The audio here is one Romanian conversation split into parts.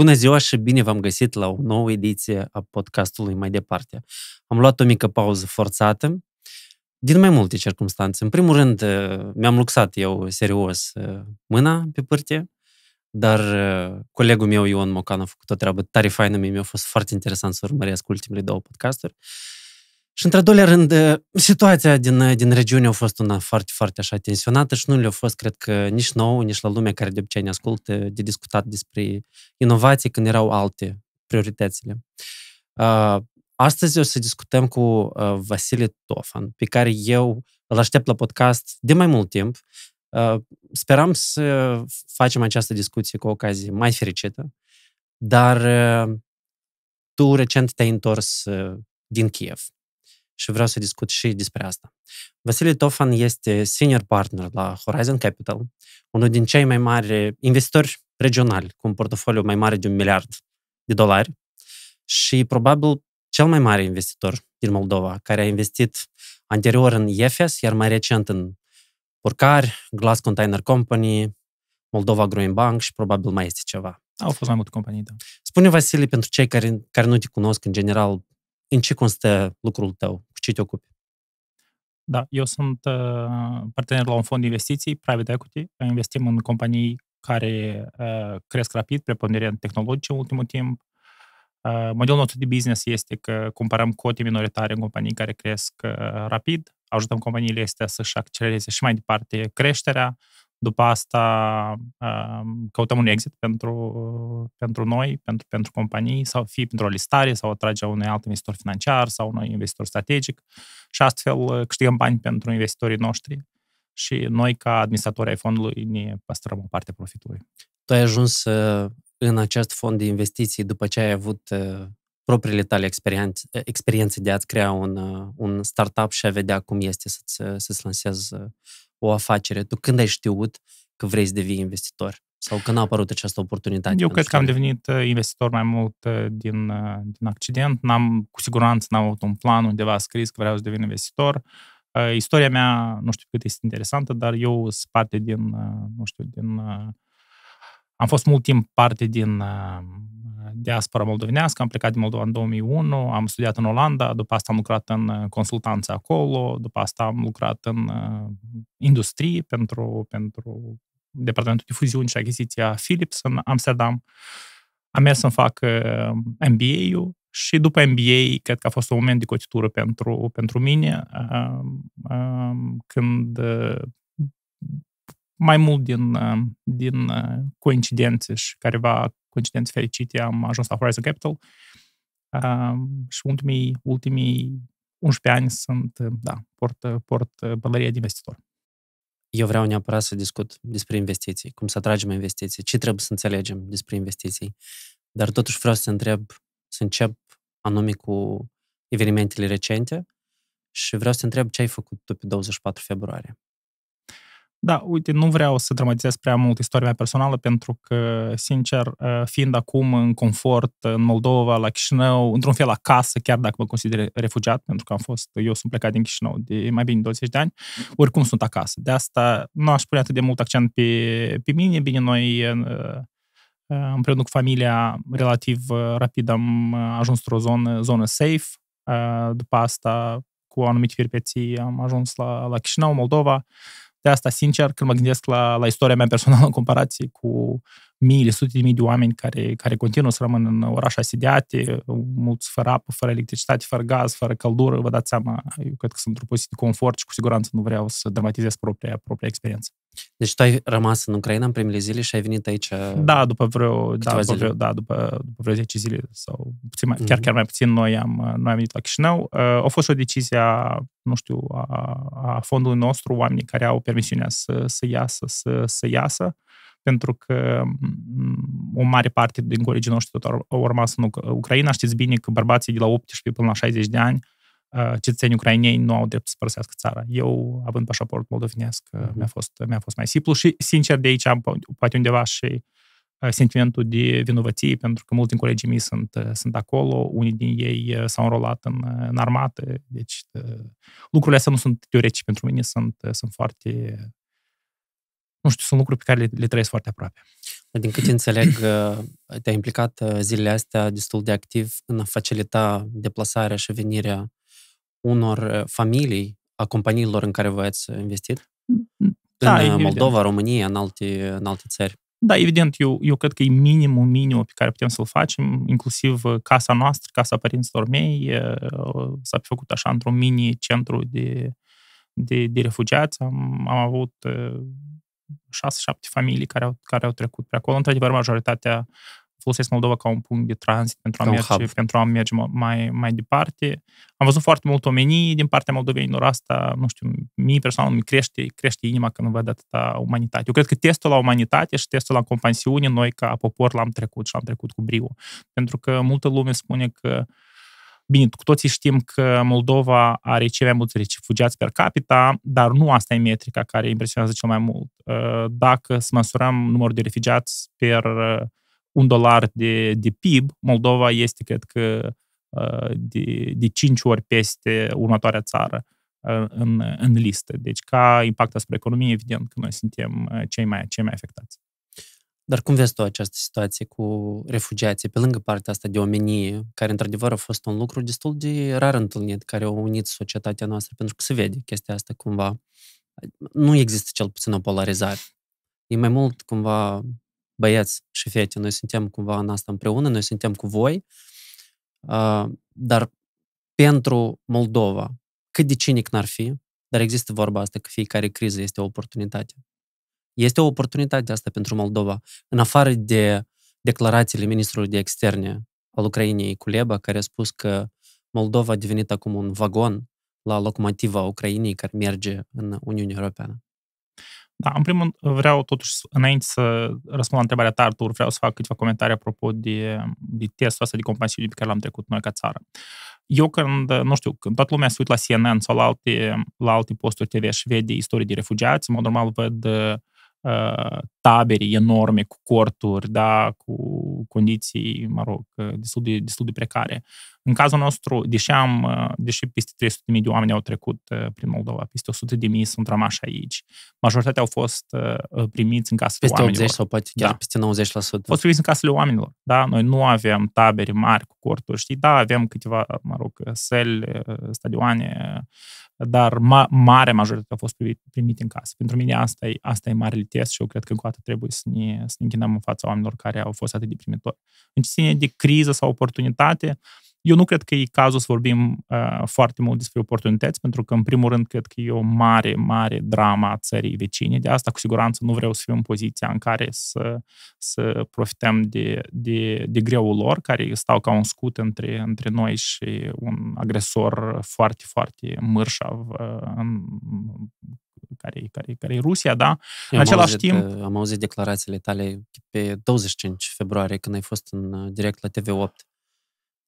Bună ziua și bine v-am găsit la o nouă ediție a podcastului Mai Departe. Am luat o mică pauză forțată, din mai multe circunstanțe. În primul rând, uh, mi-am luxat eu serios uh, mâna pe pârtie, dar uh, colegul meu Ion Mocan a făcut o treabă tare faină, mi-a fost foarte interesant să urmăresc ultimele două podcasturi. Și, într-al doilea rând, situația din, din regiune a fost una foarte, foarte așa tensionată și nu le-a fost, cred că, nici nouă, nici la lumea care de obicei ne ascultă de discutat despre inovații când erau alte prioritățile. Astăzi o să discutăm cu Vasile Tofan, pe care eu îl aștept la podcast de mai mult timp. Speram să facem această discuție cu o ocazie mai fericită, dar tu recent te-ai întors din Kiev și vreau să discut și despre asta. Vasile Tofan este senior partner la Horizon Capital, unul din cei mai mari investitori regionali, cu un portofoliu mai mare de un miliard de dolari și probabil cel mai mare investitor din Moldova, care a investit anterior în EFES, iar mai recent în Purcari, Glass Container Company, Moldova Growing Bank și probabil mai este ceva. Au fost mai multe companii, da. Spune, Vasile, pentru cei care, care nu te cunosc în general, în ce constă lucrul tău? ce te ocupi? Da, eu sunt uh, partener la un fond de investiții, private equity. Investim în companii care uh, cresc rapid, preponderent tehnologice în ultimul timp. Uh, modelul nostru de business este că cumpărăm cote minoritare în companii care cresc rapid, ajutăm companiile astea să-și accelereze și mai departe creșterea, după asta căutăm un exit pentru, pentru noi, pentru, pentru companii, sau fie pentru o listare, sau atrage unui alt investitor financiar sau unui investitor strategic și astfel uh, câștigăm bani pentru investitorii noștri și noi, ca administratori ai fondului, ne păstrăm o parte profitului. Tu ai ajuns uh, în acest fond de investiții după ce ai avut uh, propriile tale experiențe, experiențe de a-ți crea un, un startup și a vedea cum este să-ți, să-ți lansezi o afacere. Tu când ai știut că vrei să devii investitor? Sau când a apărut această oportunitate? Eu cred că am devenit uh, investitor mai mult uh, din, uh, din accident. N-am, cu siguranță n-am avut un plan undeva scris că vreau să devin investitor. Istoria mea, nu știu cât este interesantă, dar eu sunt parte din, nu știu, din am fost mult timp parte din uh, diaspora moldovenească, am plecat din Moldova în 2001, am studiat în Olanda, după asta am lucrat în uh, consultanță acolo, după asta am lucrat în uh, industrie pentru, pentru Departamentul de Fuziuni și Achiziția Philips în Amsterdam. Am mers să fac MBA-ul și după MBA, cred că a fost un moment de cotitură pentru, pentru mine, când mai mult din, uh, din uh, coincidențe și careva coincidențe fericite am ajuns la Horizon Capital. Uh, și ultimii, ultimii 11 ani sunt, uh, da, port, port bălăria de investitor. Eu vreau neapărat să discut despre investiții, cum să atragem investiții, ce trebuie să înțelegem despre investiții. Dar totuși vreau să întreb, să încep anume cu evenimentele recente și vreau să întreb ce ai făcut tu pe 24 februarie. Da, uite, nu vreau să dramatizez prea mult istoria mea personală, pentru că, sincer, uh, fiind acum în confort, uh, în Moldova, la Chișinău, într-un fel acasă, chiar dacă mă consider refugiat, pentru că am fost, eu sunt plecat din Chișinău de mai bine 20 de ani, oricum sunt acasă. De asta nu aș pune atât de mult accent pe, pe mine. Bine, noi uh, împreună cu familia, relativ rapid am ajuns într-o zonă, zonă safe. După asta, cu anumite firpeții, am ajuns la, la Chișinău, Moldova de asta, sincer, când mă gândesc la, la istoria mea personală în comparație cu miile sute de mii de oameni care, care continuă să rămână în orașe asediate, mulți fără apă, fără electricitate, fără gaz, fără căldură, vă dați seama, eu cred că sunt într-o poziție de confort și cu siguranță nu vreau să dramatizez propria, propria experiență. Deci tu ai rămas în Ucraina în primele zile și ai venit aici uh, Da, după vreo, da, după, vreo, da, după, după vreo 10 zile sau puțin mai, mm-hmm. chiar, mhm. chiar mai puțin noi am, uh, noi am venit la Chișinău. Uh, a fost și o decizie a, nu știu, a, a fondului nostru, oamenii care au permisiunea să, să iasă, să, să iasă pentru că o mare parte din colegii noștri tot au rămas în Ucraina. Știți bine că bărbații de la 18 până la 60 de ani uh, cetățenii ucraineni nu au drept să părăsească țara. Eu, având pașaport moldovenesc, uh-huh. mi-a, fost, mi-a fost mai simplu și, sincer, de aici am poate undeva și uh, sentimentul de vinovăție, pentru că mulți din colegii mei sunt, uh, sunt acolo, unii din ei s-au înrolat în, în armată, deci lucrurile astea nu sunt teoretice pentru mine, sunt, sunt foarte nu știu, sunt lucruri pe care le, le trăiesc foarte aproape. Din câte înțeleg, uh, te-ai implicat uh, zilele astea destul de activ în a facilita deplasarea și venirea unor uh, familii a companiilor în care voi ați investit? Da, în evident. Moldova, România, în alte, în alte țări. Da, evident, eu, eu cred că e minimul, minimul pe care putem să-l facem, inclusiv casa noastră, casa părinților mei, s-a făcut așa într-un mini-centru de, de, de refugiați. Am, am avut șase-șapte familii care au, care au trecut pe acolo. Într-adevăr, majoritatea folosesc Moldova ca un punct de tranzit pentru a, merge, pentru a merge mai, mai departe. Am văzut foarte mult omenii din partea moldovenilor asta, nu știu, mie personal îmi crește, crește inima când văd atâta umanitate. Eu cred că testul la umanitate și testul la compansiune noi ca popor l-am trecut și l-am trecut cu brio, Pentru că multă lume spune că Bine, cu toții știm că Moldova are cei mai mulți refugiați per capita, dar nu asta e metrica care impresionează cel mai mult. Uh, dacă să măsurăm numărul de refugiați per uh, un dolar de, de PIB, Moldova este, cred că, uh, de, de 5 ori peste următoarea țară în, în listă. Deci, ca impact asupra economiei, evident că noi suntem cei mai, cei mai afectați. Dar cum vezi tu această situație cu refugiații, pe lângă partea asta de omenie, care într-adevăr a fost un lucru destul de rar întâlnit, care a unit societatea noastră, pentru că se vede chestia asta cumva. Nu există cel puțin o polarizare. E mai mult cumva băieți și fete, noi suntem cumva în asta împreună, noi suntem cu voi, dar pentru Moldova, cât de cinic n-ar fi, dar există vorba asta că fiecare criză este o oportunitate. Este o oportunitate asta pentru Moldova. În afară de declarațiile ministrului de externe al Ucrainei, Culeba, care a spus că Moldova a devenit acum un vagon la locomotiva Ucrainei care merge în Uniunea Europeană. Da, în primul rând vreau totuși, înainte să răspund la întrebarea ta, Artur, vreau să fac câteva comentarii apropo de, de testul ăsta de compasiune pe care l-am trecut noi ca țară. Eu când, nu știu, când toată lumea se uită la CNN sau la alte, la alte posturi TV și vede istorie de refugiați, în mod normal văd Ă, tabere enorme cu corturi, da, cu condiții, mă rog, ă, destul de, destul de precare. În cazul nostru, deși, am, ă, deși peste 300.000 de oameni au trecut prin Moldova, peste 100.000 sunt rămași aici, majoritatea au fost primiți în casele peste oamenilor. Peste 80 sau poate chiar da. peste 90%. Au fost primiți în casele oamenilor, da? Noi nu avem tabere mari cu corturi, știi? Da, avem câteva, mă rog, săli, stadioane, dar ma- mare majoritate au fost primite în casă. Pentru mine asta e, asta e marele test și eu cred că încă o dată trebuie să ne, să ne închinăm în fața oamenilor care au fost atât de primitori. În ce ține de criză sau oportunitate, uh, eu nu cred că e cazul să vorbim uh, foarte mult despre oportunități, pentru că, în primul rând, cred că e o mare, mare drama a țării vecine. De asta, cu siguranță, nu vreau să fiu în poziția în care să, să profităm de, de, de greul lor, care stau ca un scut între, între noi și un agresor foarte, foarte mârșav uh, în, care, care, care e Rusia, da? În același auzit, timp... Uh, am auzit declarațiile tale pe 25 februarie, când ai fost în uh, direct la TV8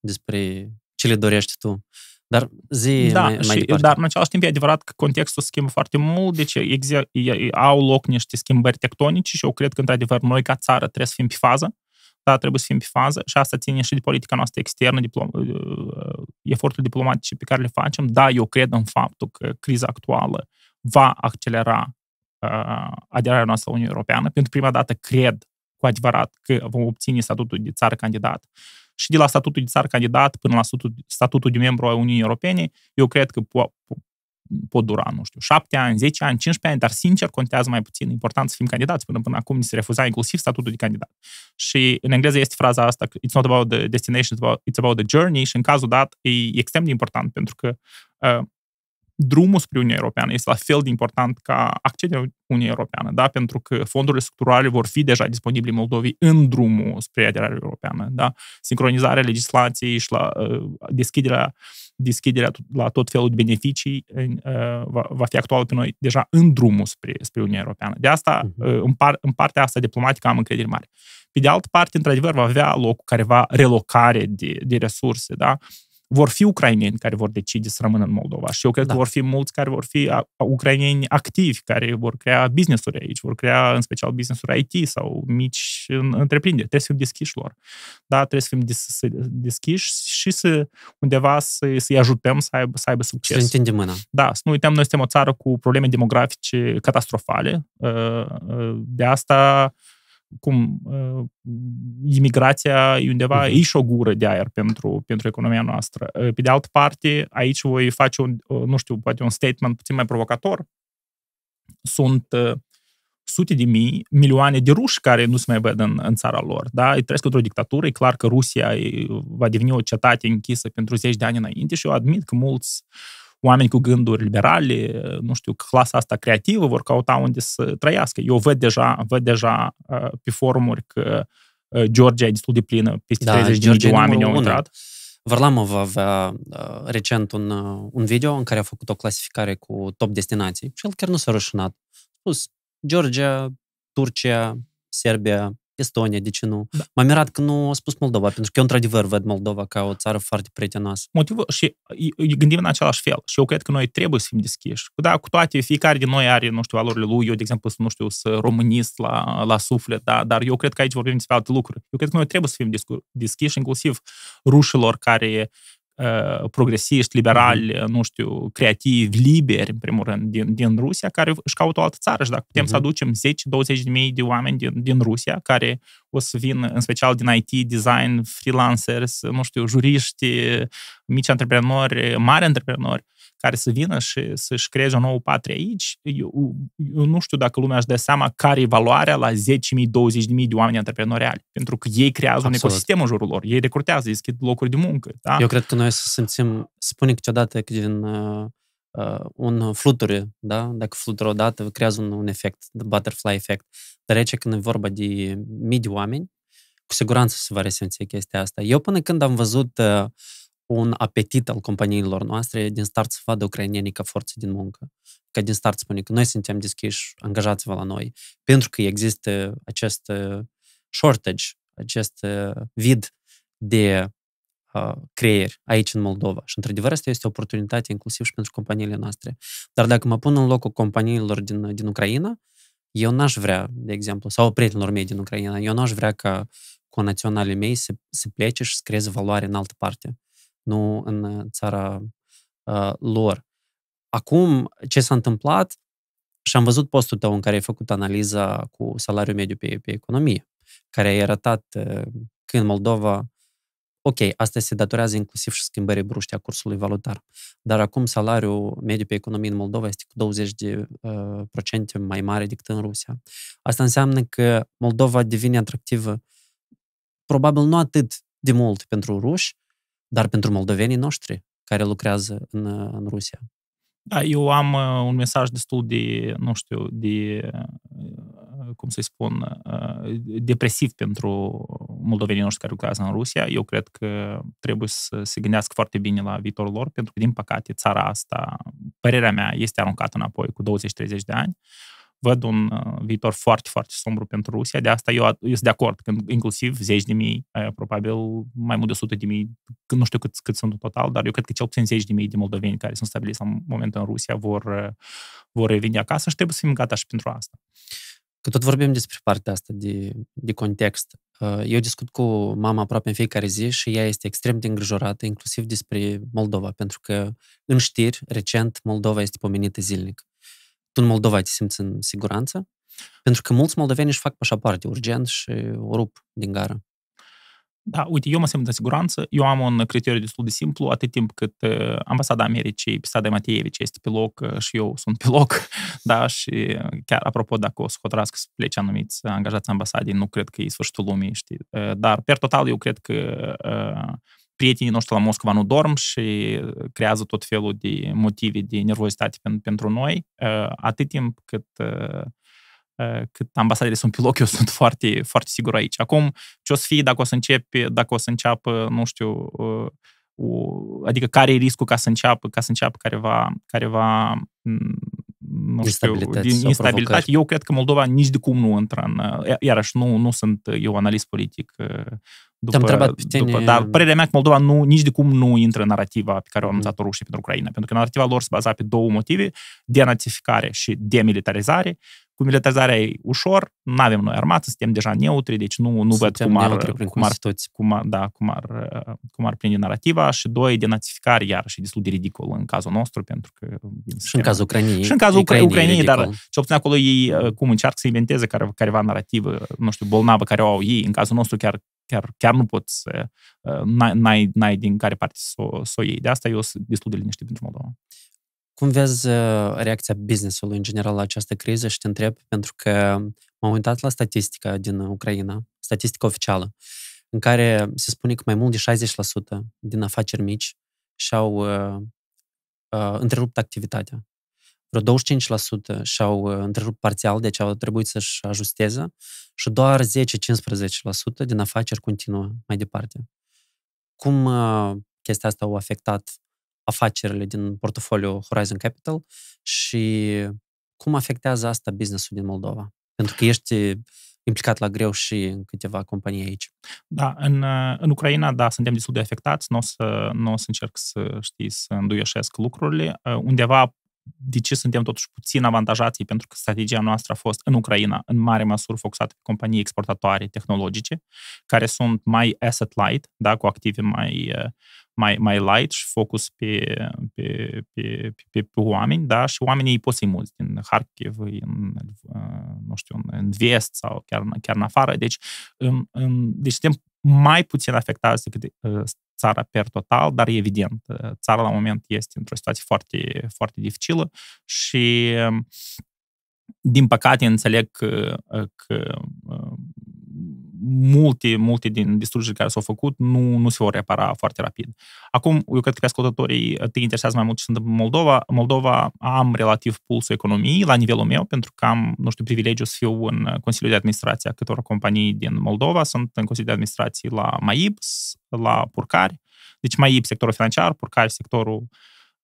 despre ce le dorești tu. Dar zi da, mai, și, mai departe. Dar în același timp e adevărat că contextul schimbă foarte mult, deci exe- au loc niște schimbări tectonice și eu cred că, într-adevăr, noi ca țară trebuie să fim pe fază, da, trebuie să fim pe fază și asta ține și de politica noastră externă, diplom, uh, uh, efortul diplomatic pe care le facem. Da, eu cred în faptul că criza actuală va accelera uh, aderarea noastră la Uniunea Europeană. Pentru prima dată cred cu adevărat că vom obține statutul de țară candidat și de la statutul de țar candidat până la statutul, statutul de membru al Uniunii Europene, eu cred că po- po- pot dura, nu știu, șapte ani, zece ani, 15 ani, dar sincer contează mai puțin. Important să fim candidați. Până până acum ni se refuza inclusiv statutul de candidat. Și în engleză este fraza asta, it's not about the destination, it's about, it's about the journey și în cazul dat e extrem de important pentru că uh, drumul spre Uniunea Europeană este la fel de important ca accederea Uniunii Europeană, da? pentru că fondurile structurale vor fi deja disponibile Moldovii în drumul spre aderarea europeană. Da? Sincronizarea legislației și la, uh, deschiderea, deschiderea la tot felul de beneficii uh, va, va fi actuală pe noi deja în drumul spre, spre Uniunea Europeană. De asta, uh-huh. în, par, în partea asta diplomatică am încredere mare. Pe de altă parte, într-adevăr, va avea loc careva relocare de, de resurse. Da? vor fi ucraineni care vor decide să rămână în Moldova și eu cred da. că vor fi mulți care vor fi ucraineni activi, care vor crea business-uri aici, vor crea în special business-uri IT sau mici întreprinderi. Trebuie să fim deschiși lor. Da, trebuie să fim deschiși și să undeva să, să-i ajutăm să aibă, să aibă succes. Să întindem mâna. Da, să nu uităm, noi suntem o țară cu probleme demografice catastrofale. Ă, ă, de asta cum uh, imigrația e undeva, uh-huh. e și o gură de aer pentru, pentru economia noastră. Ă, pe de altă parte, aici voi face, un, ă, nu știu, poate un statement puțin mai provocator. Sunt uh, sute de mii, milioane de ruși care nu se mai văd în, în țara lor. Da? Îi trăiesc într-o dictatură, e clar că Rusia va deveni o cetate închisă pentru zeci de ani înainte și eu admit că mulți uh, oameni cu gânduri liberale, nu știu, clasa asta creativă vor căuta unde să trăiască. Eu văd deja, văd deja uh, pe forumuri că uh, Georgia e destul de plină, peste da, 30 Georgia de oameni au intrat. Varlamov avea uh, recent un, un video în care a făcut o clasificare cu top destinații și el chiar nu s-a rușinat. plus Georgia, Turcia, Serbia, Estonia, de ce nu? Da. M-am mirat că nu a spus Moldova, pentru că eu într-adevăr văd Moldova ca o țară foarte prietenoasă. Motivul și gândim în același fel și eu cred că noi trebuie să fim deschiși. Da, cu toate, fiecare din noi are, nu știu, valorile lui, eu, de exemplu, nu știu, să românist la, la suflet, da, dar eu cred că aici vorbim despre alte lucruri. Eu cred că noi trebuie să fim deschiși, inclusiv rușilor care progresiști, liberali, mm-hmm. nu știu, creativi, liberi, în primul rând, din, din Rusia, care își caută o altă țară. Și dacă putem mm-hmm. să aducem 10 20000 de mii de oameni din, din Rusia, care o să vină, în special din IT, design, freelancers, nu știu, juriști, mici antreprenori, mari antreprenori, care să vină și să-și creeze o nouă patrie aici, eu, eu nu știu dacă lumea își dă seama care e valoarea la 10.000-20.000 de oameni antreprenoriali, pentru că ei creează Absolut. un ecosistem în jurul lor, ei recrutează, ei schid locuri de muncă. Da? Eu cred că noi să simțim, spune câteodată că din uh, uh, un fluture, da? dacă flutură odată, creează un, un efect, butterfly effect. Dar aici când e vorba de mii de oameni, cu siguranță se va resimți chestia asta. Eu până când am văzut uh, un apetit al companiilor noastre din start să vadă ucrainienii ca forță din muncă. Că din start spune că noi suntem deschiși, angajați-vă la noi. Pentru că există acest uh, shortage, acest uh, vid de uh, creieri aici în Moldova. Și într-adevăr asta este o oportunitate inclusiv și pentru companiile noastre. Dar dacă mă pun în locul companiilor din, uh, din Ucraina, eu n-aș vrea, de exemplu, sau prietenilor mei din Ucraina, eu n-aș vrea ca naționalii mei să, să plece și să creeze valoare în altă parte nu în uh, țara uh, lor. Acum, ce s-a întâmplat, și am văzut postul tău în care ai făcut analiza cu salariul mediu pe, pe economie, care ai arătat uh, că în Moldova, ok, asta se datorează inclusiv și schimbării bruște a cursului valutar, dar acum salariul mediu pe economie în Moldova este cu 20% de, uh, procente mai mare decât în Rusia. Asta înseamnă că Moldova devine atractivă probabil nu atât de mult pentru ruși, dar pentru moldovenii noștri care lucrează în, în Rusia. Da, eu am uh, un mesaj destul de, nu știu, de, uh, cum să-i spun, uh, depresiv pentru moldovenii noștri care lucrează în Rusia. Eu cred că trebuie să se gândească foarte bine la viitorul lor, pentru că, din păcate, țara asta, părerea mea, este aruncată înapoi cu 20-30 de ani văd un uh, viitor foarte, foarte sombru pentru Rusia. De asta eu, eu sunt de acord, că inclusiv zeci de mii, probabil mai mult de sute de mii, nu știu cât, cât sunt în total, dar eu cred că cel puțin zeci de mii de moldoveni care sunt stabiliți la momentul în Rusia vor, uh, vor reveni acasă și trebuie să fim gata și pentru asta. Că tot vorbim despre partea asta de, de context. Uh, eu discut cu mama aproape în fiecare zi și ea este extrem de îngrijorată, inclusiv despre Moldova, pentru că în știri, recent, Moldova este pomenită zilnic în Moldova te simți în siguranță? Pentru că mulți moldoveni își fac pașapoarte urgent și o rup din gară. Da, uite, eu mă simt în siguranță. Eu am un criteriu destul de simplu, atât timp cât uh, ambasada Americii, Pisada Matievici este pe loc uh, și eu sunt pe loc, da, și uh, chiar apropo, dacă o să hotărască să plece anumiți angajați ambasadei, nu cred că e sfârșitul lumii, știi. Dar, per total, eu cred că uh, prietenii noștri la Moscova nu dorm și creează tot felul de motive de nervozitate pentru noi, uh, atât timp cât uh, uh, cât ambasadele sunt pe loc, eu sunt foarte, foarte sigur aici. Acum, ce o să fie dacă o să începe, dacă o să înceapă, nu știu, o, adică care e riscul ca să înceapă, ca să înceapă careva, careva mm, nu știu, din instabilitate. Eu cred că Moldova nici de cum nu intră în... Iarăși, nu, nu sunt eu analist politic după, am întrebat pe tine... după, dar părerea mea că Moldova nu, nici de cum nu intră în narativa pe care o anunțat-o mm-hmm. rușii pentru Ucraina, pentru că narativa lor se baza pe două motive, denazificare și demilitarizare. Cu militarizarea e ușor, nu avem noi armată, suntem deja neutri, deci nu, nu văd cum ar, cum, ar, cum, ar, da, cum, ar, cum ar prinde narativa și doi, denazificare iar și destul de ridicol în cazul nostru, pentru că... Și în cazul Ucrainei, Și în cazul Ucrainei, Ucrainei dar ce obține acolo ei uh, cum încearcă să inventeze care, careva narativă, nu știu, bolnavă care o au ei, în cazul nostru chiar chiar, chiar nu poți să uh, n-ai, n-ai din care parte să o, să o iei. De asta eu sunt destul de liniștit pentru Moldova. Cum vezi uh, reacția business-ului în general la această criză și te întreb pentru că m-am uitat la statistica din Ucraina, statistica oficială, în care se spune că mai mult de 60% din afaceri mici și-au uh, uh, întrerupt activitatea vreo 25% și-au uh, întrerupt parțial, deci au trebuit să-și ajusteze și doar 10-15% din afaceri continuă mai departe. Cum uh, chestia asta au afectat afacerile din portofoliu Horizon Capital și cum afectează asta businessul din Moldova? Pentru că ești implicat la greu și în câteva companii aici. Da, în, uh, în Ucraina, da, suntem destul de afectați, nu o să, n-o să încerc să, știi, să înduioșesc lucrurile. Undeva de ce suntem totuși puțin avantajați, pentru că strategia noastră a fost în Ucraina, în mare măsură focusată pe companii exportatoare tehnologice, care sunt mai asset light, da, cu active mai, eh, mai, mai light și focus pe, pe, pe, pe, pe oameni, da, și oamenii poți să-i din Kharkiv, în, eh, nu știu, în vest sau chiar, chiar în afară. Deci, în, în, deci suntem mai puțin afectați decât eh, țara per total, dar evident, uh, țara la moment este într-o situație foarte, foarte dificilă și uh, din păcate înțeleg că, uh, că multe, multe din distrugeri care s-au făcut nu, nu se vor repara foarte rapid. Acum, eu cred că ascultătorii te interesează mai mult ce se întâmplă în Moldova. În Moldova am relativ pulsul economiei la nivelul meu, pentru că am, nu știu, privilegiu să fiu în Consiliul de Administrație a câtorva companii din Moldova. Sunt în Consiliul de Administrație la MAIPS, la Purcari. Deci MAIPS, sectorul financiar, Purcari, sectorul uh,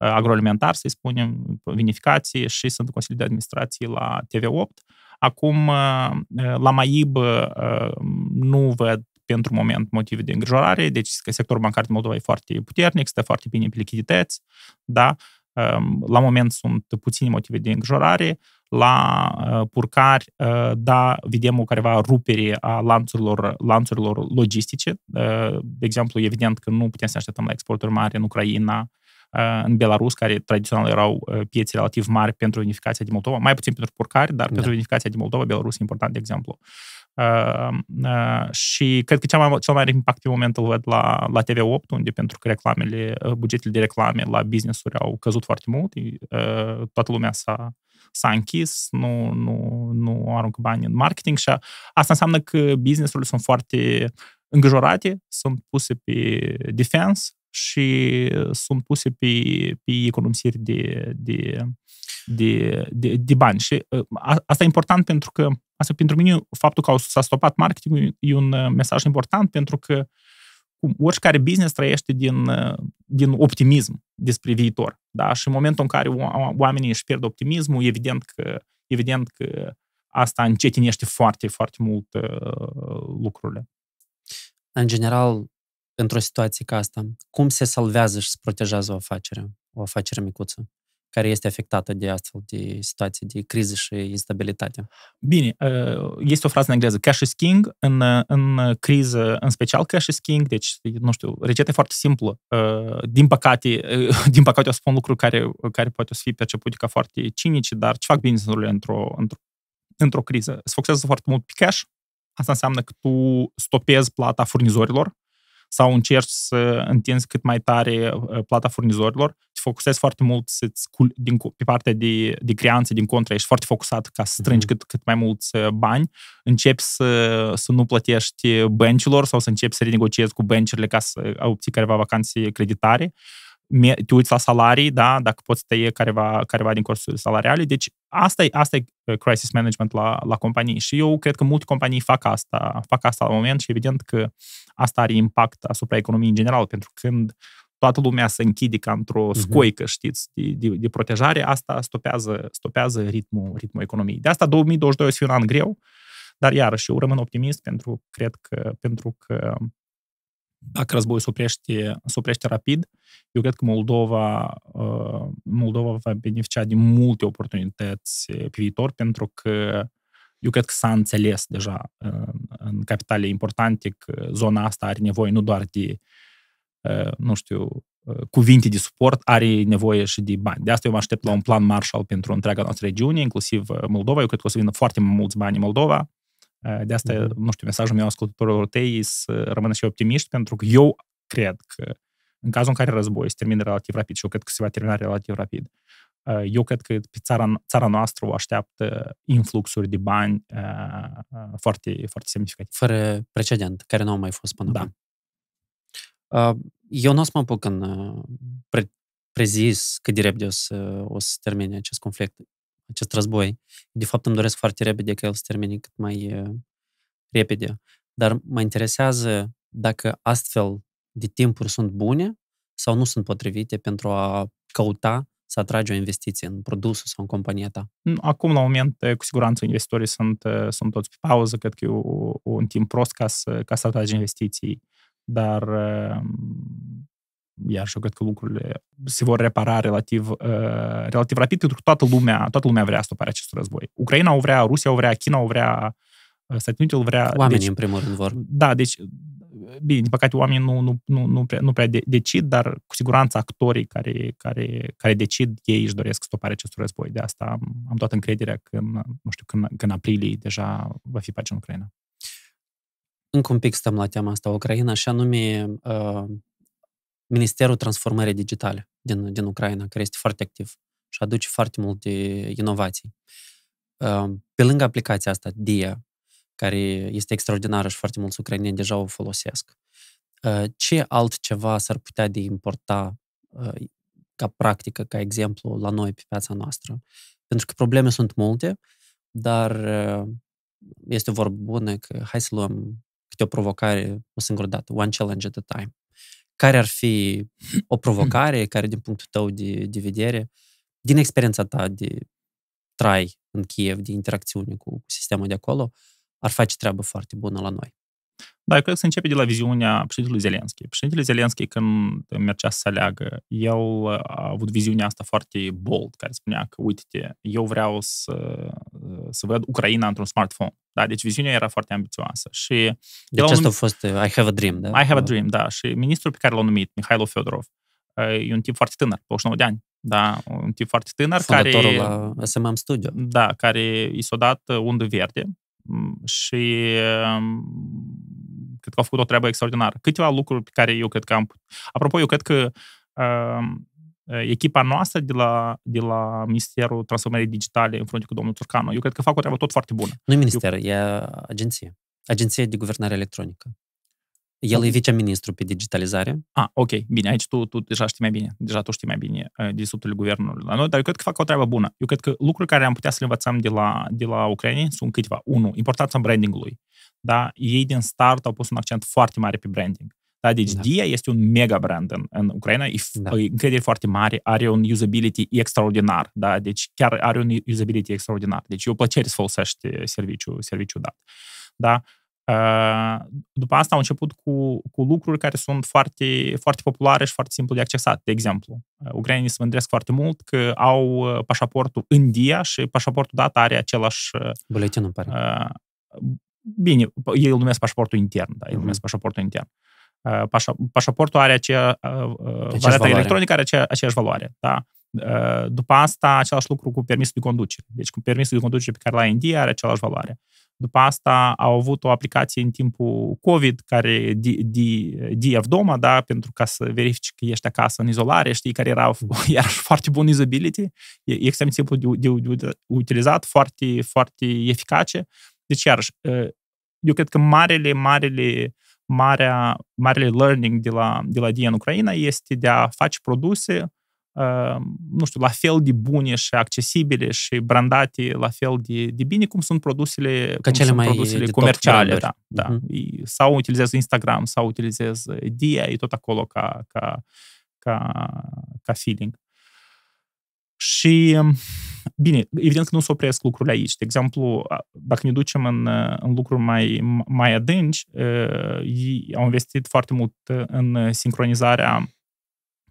agroalimentar, să-i spunem, vinificație și sunt în Consiliul de Administrație la TV8. Acum, uh, uh, la MAIB uh, nu văd pentru moment motive de îngrijorare, deci că sectorul bancar din Moldova e foarte puternic, stă foarte bine pe lichidități, da? Um, la moment sunt puține motive de îngrijorare, la purcari, da, vedem o careva rupere a lanțurilor, lanțurilor logistice. De exemplu, evident că nu putem să ne așteptăm la exporturi mari în Ucraina, Э, în Belarus, care tradițional erau э, piețe relativ mari pentru unificația din Moldova, mai puțin pentru porcari, dar da. pentru unificația din Moldova, Belarus e important, de exemplu. Uh, uh, și cred că cel mai, cel mai mare impact pe moment îl văd la, la TV8, unde pentru că reclamele, bugetele de reclame la business-uri au căzut foarte mult, uh, toată lumea s-a, s-a închis, nu, nu, nu aruncă bani în marketing și asta înseamnă că business-urile sunt foarte îngrijorate, sunt puse pe defense și uh, sunt puse pe, pe economisiri de, de, de, de, de bani. Și uh, a, asta e important pentru că, asta pentru mine, faptul că s-a stopat marketingul e un uh, mesaj important pentru că cum, oricare business trăiește din, din optimism despre viitor. Da? Și în momentul în care oamenii își pierd optimismul, evident că, evident că asta încetinește foarte, foarte mult lucrurile. În general, într-o situație ca asta, cum se salvează și se protejează o afacere, o afacere micuță, care este afectată de astfel de situații de criză și instabilitate? Bine, ă, este o frază în engleză, cash is king, în, în criză, în special cash is king, deci, nu știu, receta foarte simplă. Ă, din păcate, ă, din păcate o spun lucruri care, care poate o să fie percepute ca foarte cinici, dar ce fac bine într-o, într-o, într-o criză? Se focusează foarte mult pe cash, Asta înseamnă că tu stopezi plata furnizorilor, sau încerci să întinzi cât mai tare uh, plata furnizorilor, te focusezi foarte mult să-ți, din, pe partea de, de creanțe, din contra, ești foarte focusat ca să strângi mm-hmm. cât, cât mai mulți uh, bani, începi să, să nu plătești băncilor sau să începi să renegociezi cu băncile ca să obții careva vacanțe creditare te uiți la salarii, da, dacă poți tăie careva, careva din costurile salariale, deci Asta e, asta e uh, crisis management la, la companii și eu cred că multe companii fac asta, fac asta la moment și evident că asta are impact asupra economiei în general, pentru că când toată lumea se închide ca într-o mhm. scoică, știți, de, de, de protejare, asta stopează, stopează ritmul, ritmul economiei. De asta 2022 o să fie un an greu, dar iarăși eu rămân optimist pentru, cred că, pentru că dacă războiul se oprește, se oprește rapid, eu cred că Moldova, uh, Moldova va beneficia de multe oportunități eh, pe viitor, pentru că eu cred că s-a înțeles deja uh, în capitale importante că zona asta are nevoie nu doar de, uh, nu știu, cuvinte de suport, are nevoie și de bani. De asta eu mă aștept la un plan Marshall pentru întreaga noastră regiune, inclusiv Moldova. Eu cred că o să vină foarte mulți bani în Moldova. Э, de asta, mm-hmm. nu știu, mesajul meu ascultătorilor tăi să э, rămână și optimiști, pentru că eu cred că în cazul în care război, se termină relativ rapid și eu cred că se va termina relativ rapid, uh, eu cred că pe țara, țara noastră o așteaptă influxuri de bani uh, uh foarte, foarte semnificative. Fără precedent, care nu au mai fost până da. acum. Uh, eu nu o să mă apuc în uh, pre- prezis cât de repede o să, o să termine acest conflict acest război. De fapt, îmi doresc foarte repede că el se termine cât mai eh, repede. Dar mă interesează dacă astfel de timpuri sunt bune sau nu sunt potrivite pentru a căuta să atragi o investiție în produsul sau în compania ta? Mm, acum, la moment, eh, cu siguranță investitorii sunt, eh, sunt toți pe pauză. Cred că e un timp prost ca să, ca să atragi investiții. Dar ehm, iar eu cred că lucrurile se vor repara relativ, uh, relativ rapid, pentru că toată lumea, toată lumea vrea stoparea acestui război. Ucraina o vrea, Rusia o vrea, China o vrea, uh, Statele Unite o vrea. Oamenii, deci, în primul rând, vor. Da, deci, bine, din păcate, oamenii nu, nu, nu, nu prea, nu prea de- decid, dar cu siguranță actorii care, care, care decid, ei își doresc stoparea acestui război. De asta am, am toată încrederea că, în, nu știu, când, când aprilie deja va fi pace în Ucraina încă un pic stăm la tema asta Ucraina și anume uh, Ministerul Transformării Digitale din, din Ucraina, care este foarte activ și aduce foarte multe inovații. Uh, pe lângă aplicația asta, DIA, care este extraordinară și foarte mulți ucraineni deja o folosesc, uh, ce altceva s-ar putea de importa uh, ca practică, ca exemplu, la noi pe piața noastră? Pentru că probleme sunt multe, dar este o vorbă bună că hai să luăm câte o provocare o singură dată, one challenge at a time. Care ar fi o provocare, care din punctul tău de, de vedere, din experiența ta de trai în Kiev, de interacțiune cu, cu sistemul de acolo, ar face treabă foarte bună la noi? Da, eu cred că se începe de la viziunea președintelui Zelenski. Președintele Zelenski, când mergea să aleagă, el uh, a avut viziunea asta foarte bold, care spunea că, uite-te, eu vreau să, Uh, să văd Ucraina într-un smartphone. Da, deci viziunea era foarte ambițioasă. Și deci asta numit... a fost uh, I have a dream, da? I have a da. dream, da. Și ministrul pe care l-a numit, Mihailo Fedorov, uh, e un tip foarte tânăr, 29 de ani. Da, un tip foarte tânăr Fondatorul care... la SMM Studio. Da, care i s-a dat uh, undă verde mm, și um, cred că au făcut o treabă extraordinară. Câteva lucruri pe care eu cred că am... Apropo, eu cred că uh, Eh, echipa noastră de la, de la Ministerul Transformării Digitale în frunte cu domnul Turcanu, eu cred că fac o treabă tot foarte bună. Nu minister, eu... e agenție. Agenție de guvernare electronică. El e viceministru pe digitalizare. Ah, ok, bine, aici tu, tu deja știi mai bine, deja tu știi mai bine eh, de subtul guvernului la noi, dar eu cred că fac o treabă bună. Eu cred că lucruri care am putea să le învățăm de la, de la Ucraina sunt câteva. Unu, importanța brandingului. Da? Ei din start au pus un accent foarte mare pe branding. Da, deci da. Dia este un mega brand în, în Ucraina, e da. încredere foarte mare, are un usability extraordinar, da? deci chiar are un usability extraordinar. Deci eu o plăcere să folosești uh, serviciul, serviciu dat. Da? Uh, după asta au început cu, cu lucruri care sunt foarte, foarte populare și foarte simplu de accesat. De exemplu, uh, ucrainii se mândresc foarte mult că au pașaportul în DIA și pașaportul dat are același... Buletin, îmi pare. Bine, ei îl numesc pașaportul intern, da, ei îl mhm. numesc pașaportul intern. Uh, Uh, pașaportul are aceea, uh, uh, valoare. electronică are aceea, aceeași valoare. Da? După asta, același lucru cu permisul de conducere. Deci cu permisul de conducere pe care l-ai în are aceeași valoare. După asta au avut o aplicație în timpul COVID, care DF Doma, da, pentru ca să verifici că ești acasă în izolare, știi, care era iarăși mm. foarte bun usability, e extrem simplu de, de, de, de utilizat, foarte, foarte eficace. Deci, iarăși, eu cred că marele, marele uh, marea, marele learning de la, de la DIA în Ucraina este de a face produse, ă, nu știu, la fel de bune și accesibile și brandate la fel de, de bine cum sunt produsele, Ca cum cele sunt mai produsele comerciale. Da, da. Uh-huh. Sau utilizez Instagram, sau utilizez DIA, e tot acolo ca, ca, ca, ca feeling. Și um, Bine, evident că nu se opresc lucrurile aici. De exemplu, dacă ne ducem în, uh, în lucruri mai, mai adânci, uh, ei au investit foarte mult uh, în sincronizarea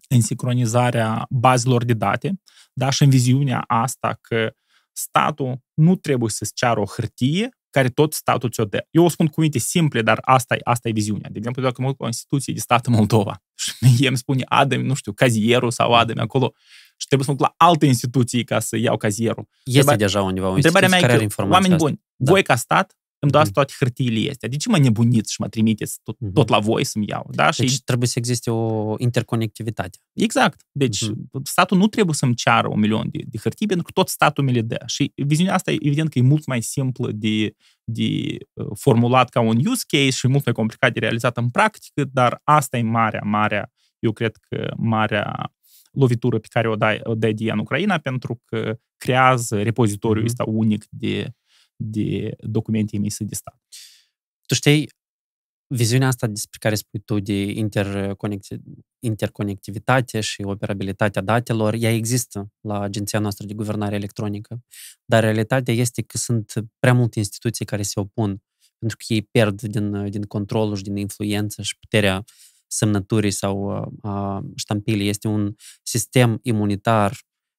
în sincronizarea bazelor de date, dar și în viziunea asta că statul nu trebuie să-ți ceară o hârtie care tot statul ți-o dă. Eu o spun cuvinte simple, dar asta e, asta e viziunea. De exemplu, dacă mă uit la instituție de stat în Moldova și mie îmi spune Adem, nu știu, cazierul sau Adem acolo, și trebuie să mă duc la alte instituții ca să iau cazierul. Este Întreba... deja undeva o instituție care are informații. Oameni buni, da. voi ca stat îmi dați mhm. toate hârtiile astea. De ce mă nebuniți și mă trimiteți tot, mhm. tot la voi să-mi iau? Da? Deci și... trebuie să existe o interconectivitate. Exact. Deci uh statul nu trebuie să-mi ceară un milion de, de hârtii pentru că tot statul mi le dă. Și viziunea asta evident că e mult mai simplă de, de uh, formulat ca un use case și mult mai complicat de realizat în practică, dar asta e marea, marea, eu cred că marea lovitură pe care o dai, o dai de în Ucraina, pentru că creează repozitoriul mhm. ăsta mm-hmm. unic de, de documente emise de stat. Tu știi, viziunea asta despre care spui tu de interconecti- interconectivitate și operabilitatea datelor, ea există la Agenția noastră de Guvernare Electronică, dar realitatea este că sunt prea multe instituții care se opun pentru că ei pierd din, din controlul și din influență și puterea uh, semnăturii sau a uh, uh, ștampilii. Este un sistem imunitar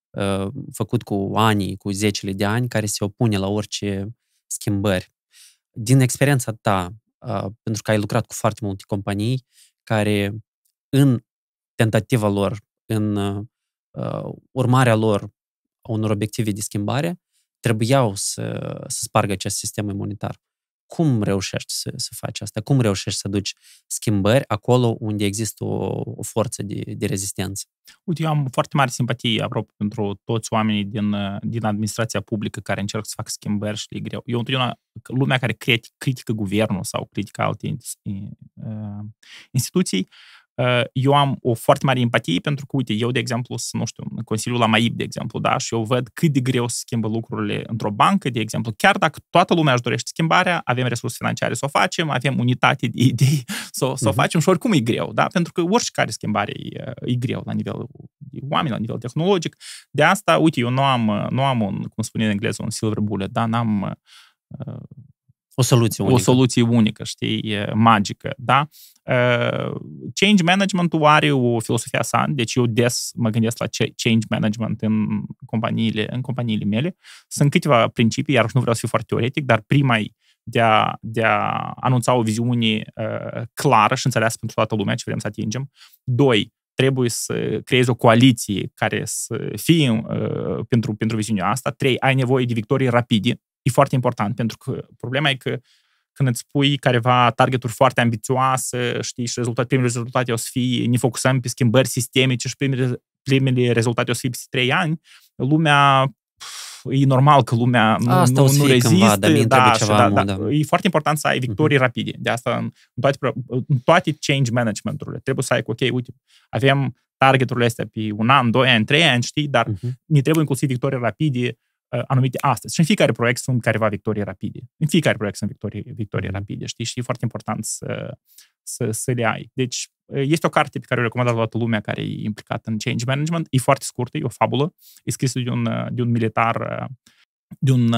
uh, făcut cu ani, cu zecile de ani, care se opune la orice schimbări. Din experiența ta, pentru că ai lucrat cu foarte multe companii care în tentativa lor, în urmarea lor unor obiective de schimbare, trebuiau să, să spargă acest sistem imunitar cum reușești să, să faci asta? Cum reușești să duci schimbări acolo unde există o, o forță de, de rezistență? Uite, eu am foarte mare simpatie, apropo, pentru toți oamenii din, din administrația publică care încerc să facă schimbări și le greu. Eu întotdeauna, lumea care critică guvernul sau critică alte uh, instituții, Uh, eu am o foarte mare empatie pentru că, uite, eu, de exemplu, sunt, nu știu, în Consiliul la MAIB, de exemplu, da, și eu văd cât de greu se schimbă lucrurile într-o bancă, de exemplu, chiar dacă toată lumea își dorește schimbarea, avem resurse financiare să o facem, avem unitate de idei să, să o mhm. facem și oricum e greu, da, pentru că oricare schimbare e, e greu la de oameni, la nivel tehnologic. De asta, uite, eu nu am, nu am un, cum spune în engleză, un silver bullet, da, n-am uh, o soluție unică. O soluție unică, știi, magică, da? Uh, change management are o filosofia sa, deci eu des mă gândesc la change management în companiile, în companiile mele. Sunt câteva principii, iar nu vreau să fiu foarte teoretic, dar prima e de a, de a anunța o viziune uh, clară și înțeleasă pentru toată lumea ce vrem să atingem. Doi, trebuie să creezi o coaliție care să fie uh, pentru, pentru viziunea asta. Trei, ai nevoie de victorii rapide. E foarte important, pentru că problema e că când îți pui careva targeturi foarte ambițioase, știi, și rezultat, primele rezultate o să fie, ne focusăm pe schimbări sistemice și primele, primele rezultate o să fie peste trei ani, lumea e normal că lumea nu, asta nu, nu rezistă. Cândva, da, ceva da, da. da. E foarte important să ai mhm. victorii uh-huh. rapide. De asta în toate, în toate change management-urile trebuie să ai cu, ok, uite, avem targeturile astea pe un an, doi ani, trei ani, știi, dar uh-huh. ne trebuie inclusiv victorii rapide Uh, anumite astăzi. Și în fiecare proiect sunt careva victorii rapide. În fiecare proiect sunt victorii, victorii mhm. rapide, știi? Și e foarte important să, să, să le ai. Deci, uh, este o carte pe care o recomand toată lumea care e implicată în change management. E foarte scurtă, e o fabulă. E scrisă de un, uh, de un militar, de un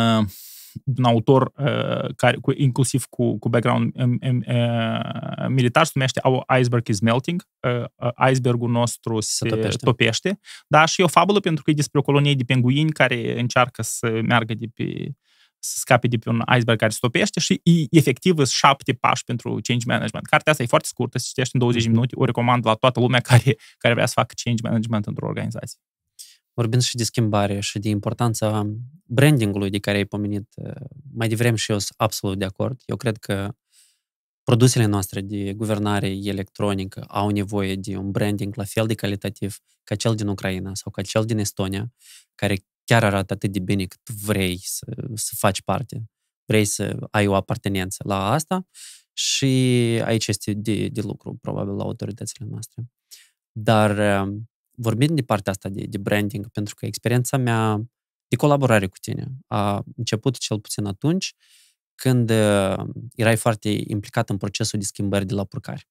un autor uh, care, cu, inclusiv cu, cu background uh, uh, militar, se numește Our Iceberg is Melting, uh, uh, icebergul nostru se, se topește. topește. Da, și e o fabulă pentru că e despre o colonie de pinguini care încearcă să meargă de pe să scape de pe un iceberg care se topește și efectiv sunt șapte pași pentru change management. Cartea asta e foarte scurtă, se citește în 20 mhm. minute, o recomand la toată lumea care, care vrea să facă change management într-o organizație vorbind și de schimbare și de importanța brandingului de care ai pomenit uh, mai devreme și eu sunt absolut de acord. Eu cred că produsele noastre de guvernare electronică au nevoie de un branding la fel de calitativ ca cel din Ucraina sau ca cel din Estonia, care chiar arată atât de bine cât vrei să, să faci parte, vrei să ai o apartenență la asta și aici este de, de lucru, probabil, la autoritățile noastre. Dar uh, vorbim de partea asta de, de branding, pentru că experiența mea de colaborare cu tine a început cel puțin atunci când uh, erai foarte implicat în procesul de schimbări de la purcare.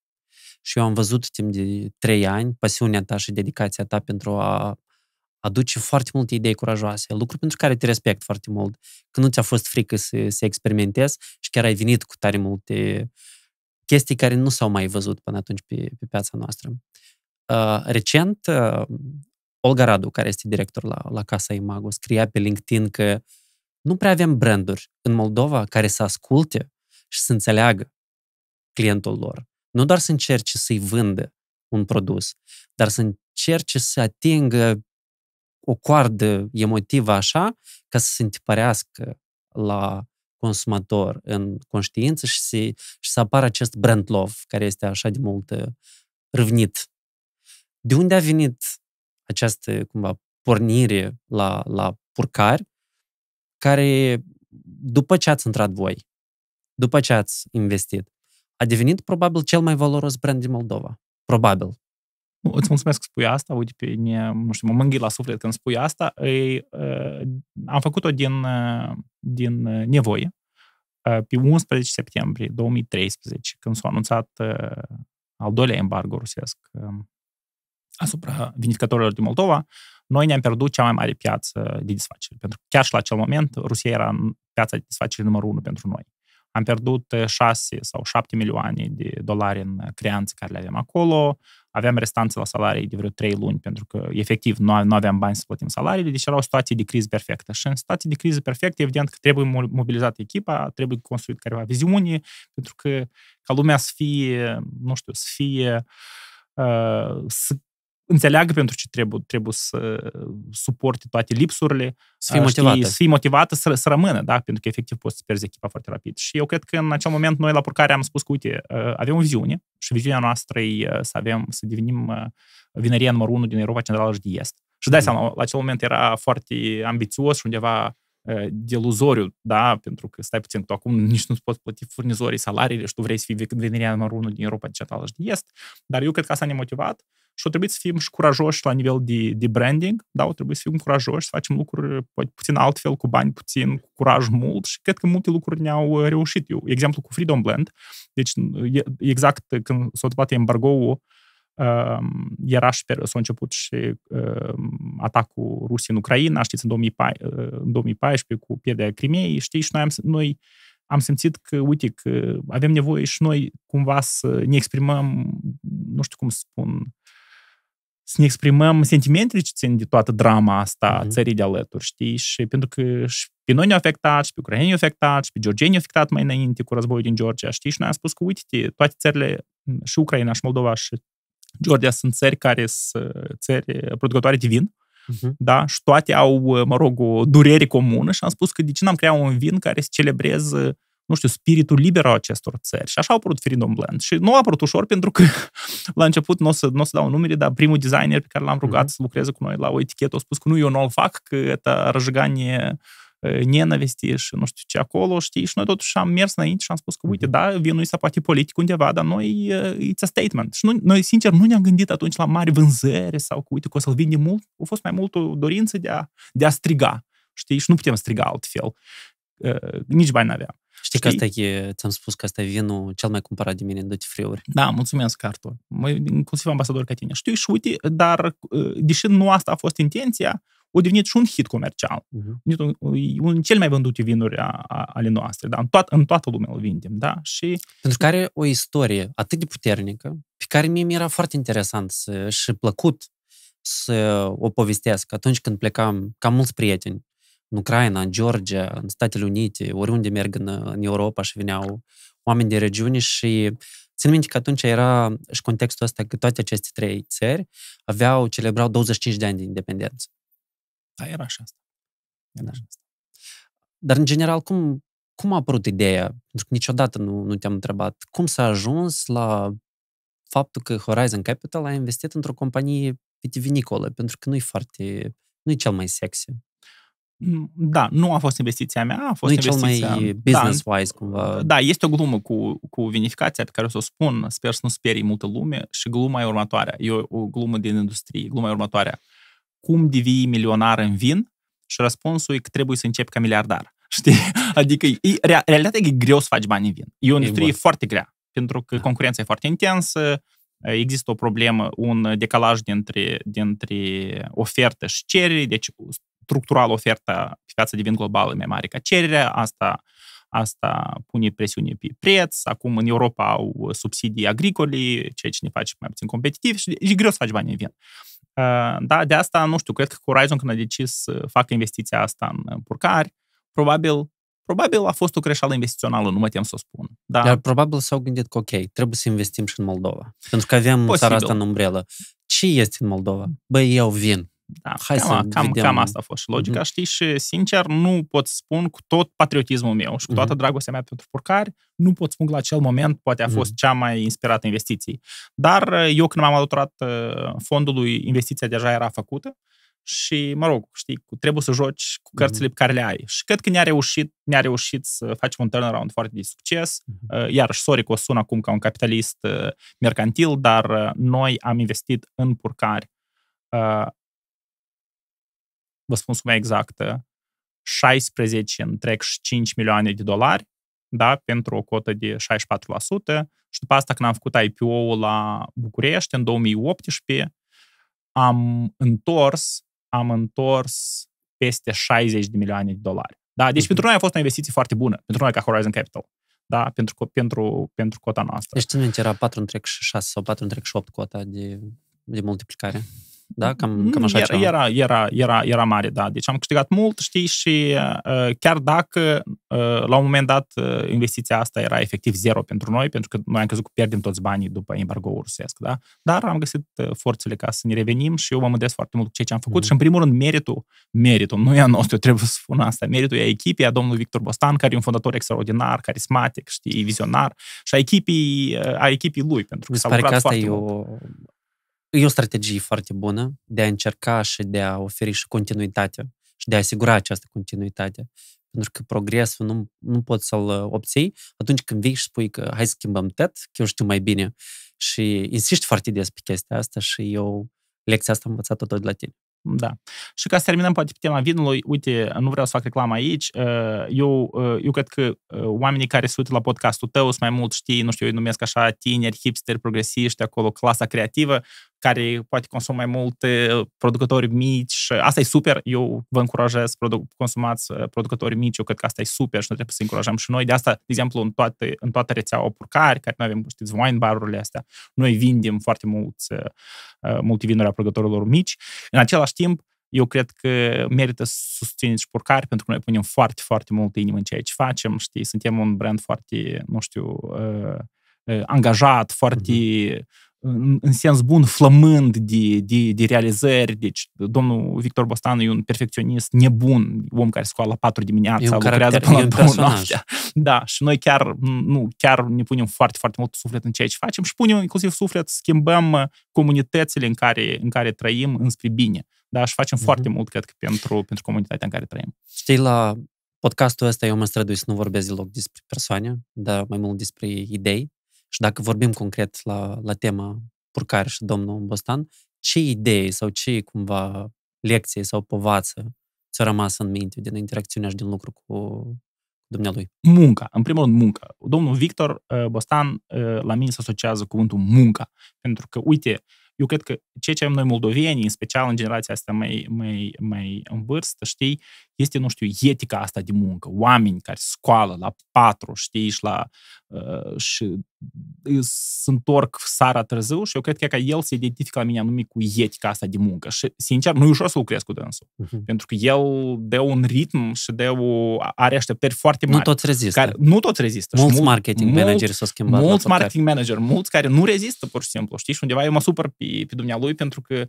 Și eu am văzut timp de trei ani pasiunea ta și dedicația ta pentru a aduce foarte multe idei curajoase, lucruri pentru care te respect foarte mult, că nu ți-a fost frică să, să experimentezi și chiar ai venit cu tare multe chestii care nu s-au mai văzut până atunci pe, pe piața noastră. Uh, recent, uh, Olga Radu, care este director la, la Casa Imago, scria pe LinkedIn că nu prea avem branduri în Moldova care să asculte și să înțeleagă clientul lor. Nu doar să încerce să-i vândă un produs, dar să încerce să atingă o coardă emotivă așa ca să se întipărească la consumator în conștiință și să, și să apară acest brand love care este așa de mult uh, răvnit de unde a venit această, cumva, pornire la, la purcari, care, după ce ați intrat voi, după ce ați investit, a devenit probabil cel mai valoros brand din Moldova. Probabil. Nu, îți mulțumesc că spui asta, uite, pe mine, nu știu, mă mânghi la suflet când spui asta. E, ă, am făcut-o din, ă, din ă, nevoie. Pe 11 septembrie 2013, când s-a anunțat al doilea embargo rusesc asupra vinificatorilor din Moldova, noi ne-am pierdut cea mai mare piață de desfacere. Pentru că chiar și la acel moment, Rusia era piața de desfacere numărul unu pentru noi. Am pierdut 6 eh, sau 7 milioane de dolari în creanțe care le aveam acolo, aveam restanțe la salarii de vreo 3 luni, pentru că, efectiv, nu, nu aveam bani să plătim salariile, deci era o situație de criză perfectă. Și în situație de criză perfectă, evident că trebuie mobilizată echipa, trebuie construit careva viziune, pentru că ca lumea să fie, nu știu, să fie eh, să înțeleagă pentru ce trebuie, trebuie să suporte toate lipsurile. Să fie motivată. Știi, să fie motivată să, să rămână, da? Pentru că efectiv poți să pierzi echipa foarte rapid. Și eu cred că în acel moment noi la purcare am spus că, uite, uh, avem o viziune și viziunea noastră e uh, să avem, să devenim uh, vineria numărul 1 din Europa Centrală și de Est. Și dai mm. seama, la acel moment era foarte ambițios și undeva deluzoriu, э, da, pentru că stai puțin, tu acum nici nu-ți poți plăti furnizorii, salariile și tu vrei să fii venirea numărul unu din Europa Digitală și de Est, dar eu cred că asta ne-a motivat și o trebuie să fim și curajoși la nivel de, de branding, da, o trebuie să fim curajoși, să facem lucruri poate puțin altfel, cu bani puțin, cu curaj mult și cred că multe lucruri ne-au uh, reușit. Eu, exemplu cu Freedom Blend, deci exact când s-a întâmplat ul Ehm, era și s-a început și ehm, atacul Rusiei în Ucraina, știți, în 2014, ehm, cu pierderea Crimeei, știți, și noi am, noi am simțit că, uite, că avem nevoie și noi cumva să ne exprimăm, nu știu cum să spun, să ne exprimăm sentimentele ce țin de toată drama asta mm-hmm. țării de alături, știi? Și pentru că și pe noi ne au afectat, și pe ucraineni ne au afectat, și pe georgeni ne au afectat mai înainte cu războiul din Georgia, știi? Și noi am spus că, uite toate țările, și Ucraina, și Moldova, și Georgia sunt țări care sunt țări producătoare de vin, uh-huh. da? Și toate au, mă rog, o durere comună și am spus că de ce n-am creat un vin care să celebreze nu știu, spiritul liber al acestor țări. Și așa au apărut Freedom Blend. Și nu a apărut ușor, pentru că la început nu o să, n-o să dau numere, dar primul designer pe care l-am rugat mm-hmm. să lucreze cu noi la o etichetă a spus că nu, eu nu-l fac, că это разжигание nenavisti și nu știu ce acolo, știi? Și noi totuși am mers înainte și am spus că, uite, da, vinul să poate politic undeva, dar noi, it's a statement. Și nu, noi, sincer, nu ne-am gândit atunci la mari vânzări sau că, uite, că o să-l vinde mult. A fost mai mult o dorință de a, de a striga, știi? Și nu putem striga altfel. Uh, nici bani n-aveam. Știi, că asta e, ți-am spus că asta e vinul cel mai cumpărat de mine în toate friuri. Da, mulțumesc, Artur. Inclusiv ambasador ca tine. Știu și uite, dar deși nu asta a fost intenția, au devenit și un hit comercial. Uh-huh. Un, unul din cele mai vândute vinuri a, a, ale noastre, da? în, toat, în toată lumea îl vindem. Da? Și... Pentru că are o istorie atât de puternică, pe care mie mi era foarte interesant să, și plăcut să o povestesc atunci când plecam, ca mulți prieteni, în Ucraina, în Georgia, în Statele Unite, oriunde merg în, în Europa și veneau oameni de regiune și Țin minte că atunci era și contextul ăsta că toate aceste trei țări aveau, celebrau 25 de ani de independență. Da, era așa asta. Era da. așa asta. Dar, în general, cum, cum a apărut ideea? Pentru că niciodată nu, nu te-am întrebat. Cum s-a ajuns la faptul că Horizon Capital a investit într-o companie vitivinicolă? Pentru că nu e foarte... nu e cel mai sexy. Mm, da, nu a fost investiția mea, a fost nu investiția... cel mai business-wise, da, cumva. Da, este o glumă cu, cu vinificația pe care o să o spun, sper să nu sperii multă lume, și gluma e următoarea, e o, o glumă din industrie, gluma e următoarea. Uh, cum devii milionar în vin și răspunsul e că trebuie să începi ca miliardar. Știi? Adică e, realitatea e că greu să faci bani în vin. E o industrie foarte grea, pentru că da. concurența e foarte intensă, există o problemă, un decalaj dintre, dintre ofertă și cerere, deci structural oferta pe piața de vin globală e mai mare ca cererea, asta asta pune presiune pe preț, acum în Europa au subsidii agricole, ceea ce ne face mai puțin competitiv și e greu să faci bani în vin. Ă, da, de asta, nu știu, cred că Horizon când a decis să facă investiția asta în purcari, probabil Probabil a fost o creșeală investițională, nu mă tem să o spun. Da. Dar probabil s-au gândit că, ok, trebuie să investim și în Moldova. Pentru că avem Posibil. țara asta în umbrelă. Ce este în Moldova? Băi, eu vin. Da, Hai cam, să cam, vedem. cam asta a fost și logica, mm-hmm. știi? Și, sincer, nu pot spun cu tot patriotismul meu și cu toată mm-hmm. dragostea mea pentru porcari, nu pot spun că la acel moment poate a mhm. fost mm-hmm. cea mai inspirată investiție. Dar uh, eu când m-am alăturat uh, fondului, investiția deja era făcută și, mă rog, știi, trebuie să joci cu mhm. cărțile pe care le ai. Și cred că ne-a reușit, ne-a reușit să facem un turnaround foarte de succes. Mhm. Uh, iarăși, sorry că o sun acum ca un capitalist mercantil, dar noi am investit în purcari vă spun suma exactă, 16 întreg 5 milioane de dolari, da, pentru o cotă de 64%. Și după asta, când am făcut IPO-ul la București, în 2018, am întors, am întors peste 60 de milioane de dolari. Da? Deci mm-hmm. pentru noi a fost o investiție foarte bună, pentru noi ca Horizon Capital. Da? Pentru, pentru, pentru cota noastră. Deci ține era 4 întreg 6 sau 4 întreg 8 cota de, de multiplicare da? Mm-hmm. Cam, cam așa era, Era, era, era, era mare, da. Deci am câștigat mult, știi, și uh, chiar dacă uh, la un moment dat uh, investiția asta era efectiv zero pentru noi, pentru că noi am crezut că pierdem toți banii după embargo rusesc, da? Dar am găsit uh, forțele ca să ne revenim și eu mă mândresc foarte mult cu ceea ce am făcut mm și, în primul rând, meritul, meritul, nu e a nostru, trebuie să spun asta, meritul e a echipei, a domnului Victor Bostan, care e un fondator extraordinar, carismatic, știi, vizionar, și a echipii, uh, a echipii lui, pentru că s-a lucrat foarte e o, mult. E o strategie foarte bună de a încerca și de a oferi și continuitate și de a asigura această continuitate. Pentru că progresul nu, nu poți să-l uh, obții atunci când vii și spui că hai să schimbăm TET, că eu știu mai bine. Și insiști foarte des pe chestia asta și eu lecția asta am învățat-o tot de la tine. Da. Și ca să terminăm poate pe tema vinului, uite, nu vreau să fac reclamă aici, uh, eu, uh, eu cred că oamenii care se uită la podcastul tău sunt mai mult, știi, nu știu, eu numesc așa tineri, hipster, progresiști, acolo, clasa creativă care poate consumă mai multe uh, producători mici. asta e super, eu vă încurajez, să consumați uh, producători mici, eu cred că asta e super și noi trebuie să încurajăm și noi. De asta, de exemplu, în, toate, în toată rețeaua Purcari, care noi avem, știți, wine barurile astea, noi vindem foarte mulți, uh, multe vinuri a producătorilor mici. În același timp, eu cred că merită să susțineți Purcari pentru că noi punem foarte, foarte mult inimă în ceea ce facem, știi, suntem un brand foarte, nu știu, angajat, foarte Mm-hmm în, în sens bun, flămând de, de, de realizări. Deci, domnul Victor Bostan e un perfecționist nebun, om care scoală la 4 dimineața, lucrează până la două noaptea. Da, și noi chiar, nu, chiar ne punem foarte, foarte mult suflet în ceea ce facem și punem inclusiv suflet, schimbăm comunitățile în care, în care trăim înspre bine. Da, și facem uh-huh. foarte mult, cred că, pentru, pentru comunitatea în care trăim. Știi, la podcastul ăsta eu mă strădui să nu vorbesc deloc despre persoane, dar mai mult despre idei și dacă vorbim concret la, la tema Purcare și domnul Bostan, ce idei sau ce cumva lecție sau povață ți-a rămas în minte din interacțiunea și din lucru cu dumnealui? Munca. În primul rând, munca. Domnul Victor uh, Bostan uh, la mine se asociază cuvântul munca. Pentru că, uite, eu cred că ceea ce am noi moldovenii, în special în generația asta mai, mai, mai în vârstă, știi, este, nu știu, etica asta de muncă, oameni care scoală la patru, știi, și, la, uh, și se uh, întorc sara târziu și eu cred că, că el se identifică la mine anume cu etica asta de muncă. Și, sincer, nu e ușor să lucrez cu dânsul. Uh-huh. Pentru că el de un ritm și de o, are așteptări foarte mari. Nu toți rezistă. Care, nu toți rezistă. Mulți mult, marketing manageri s-au schimbat. Mulți marketing manager, mulți care nu rezistă, pur și simplu, știi? Și undeva eu mă supăr pe, pe dumnealui pentru că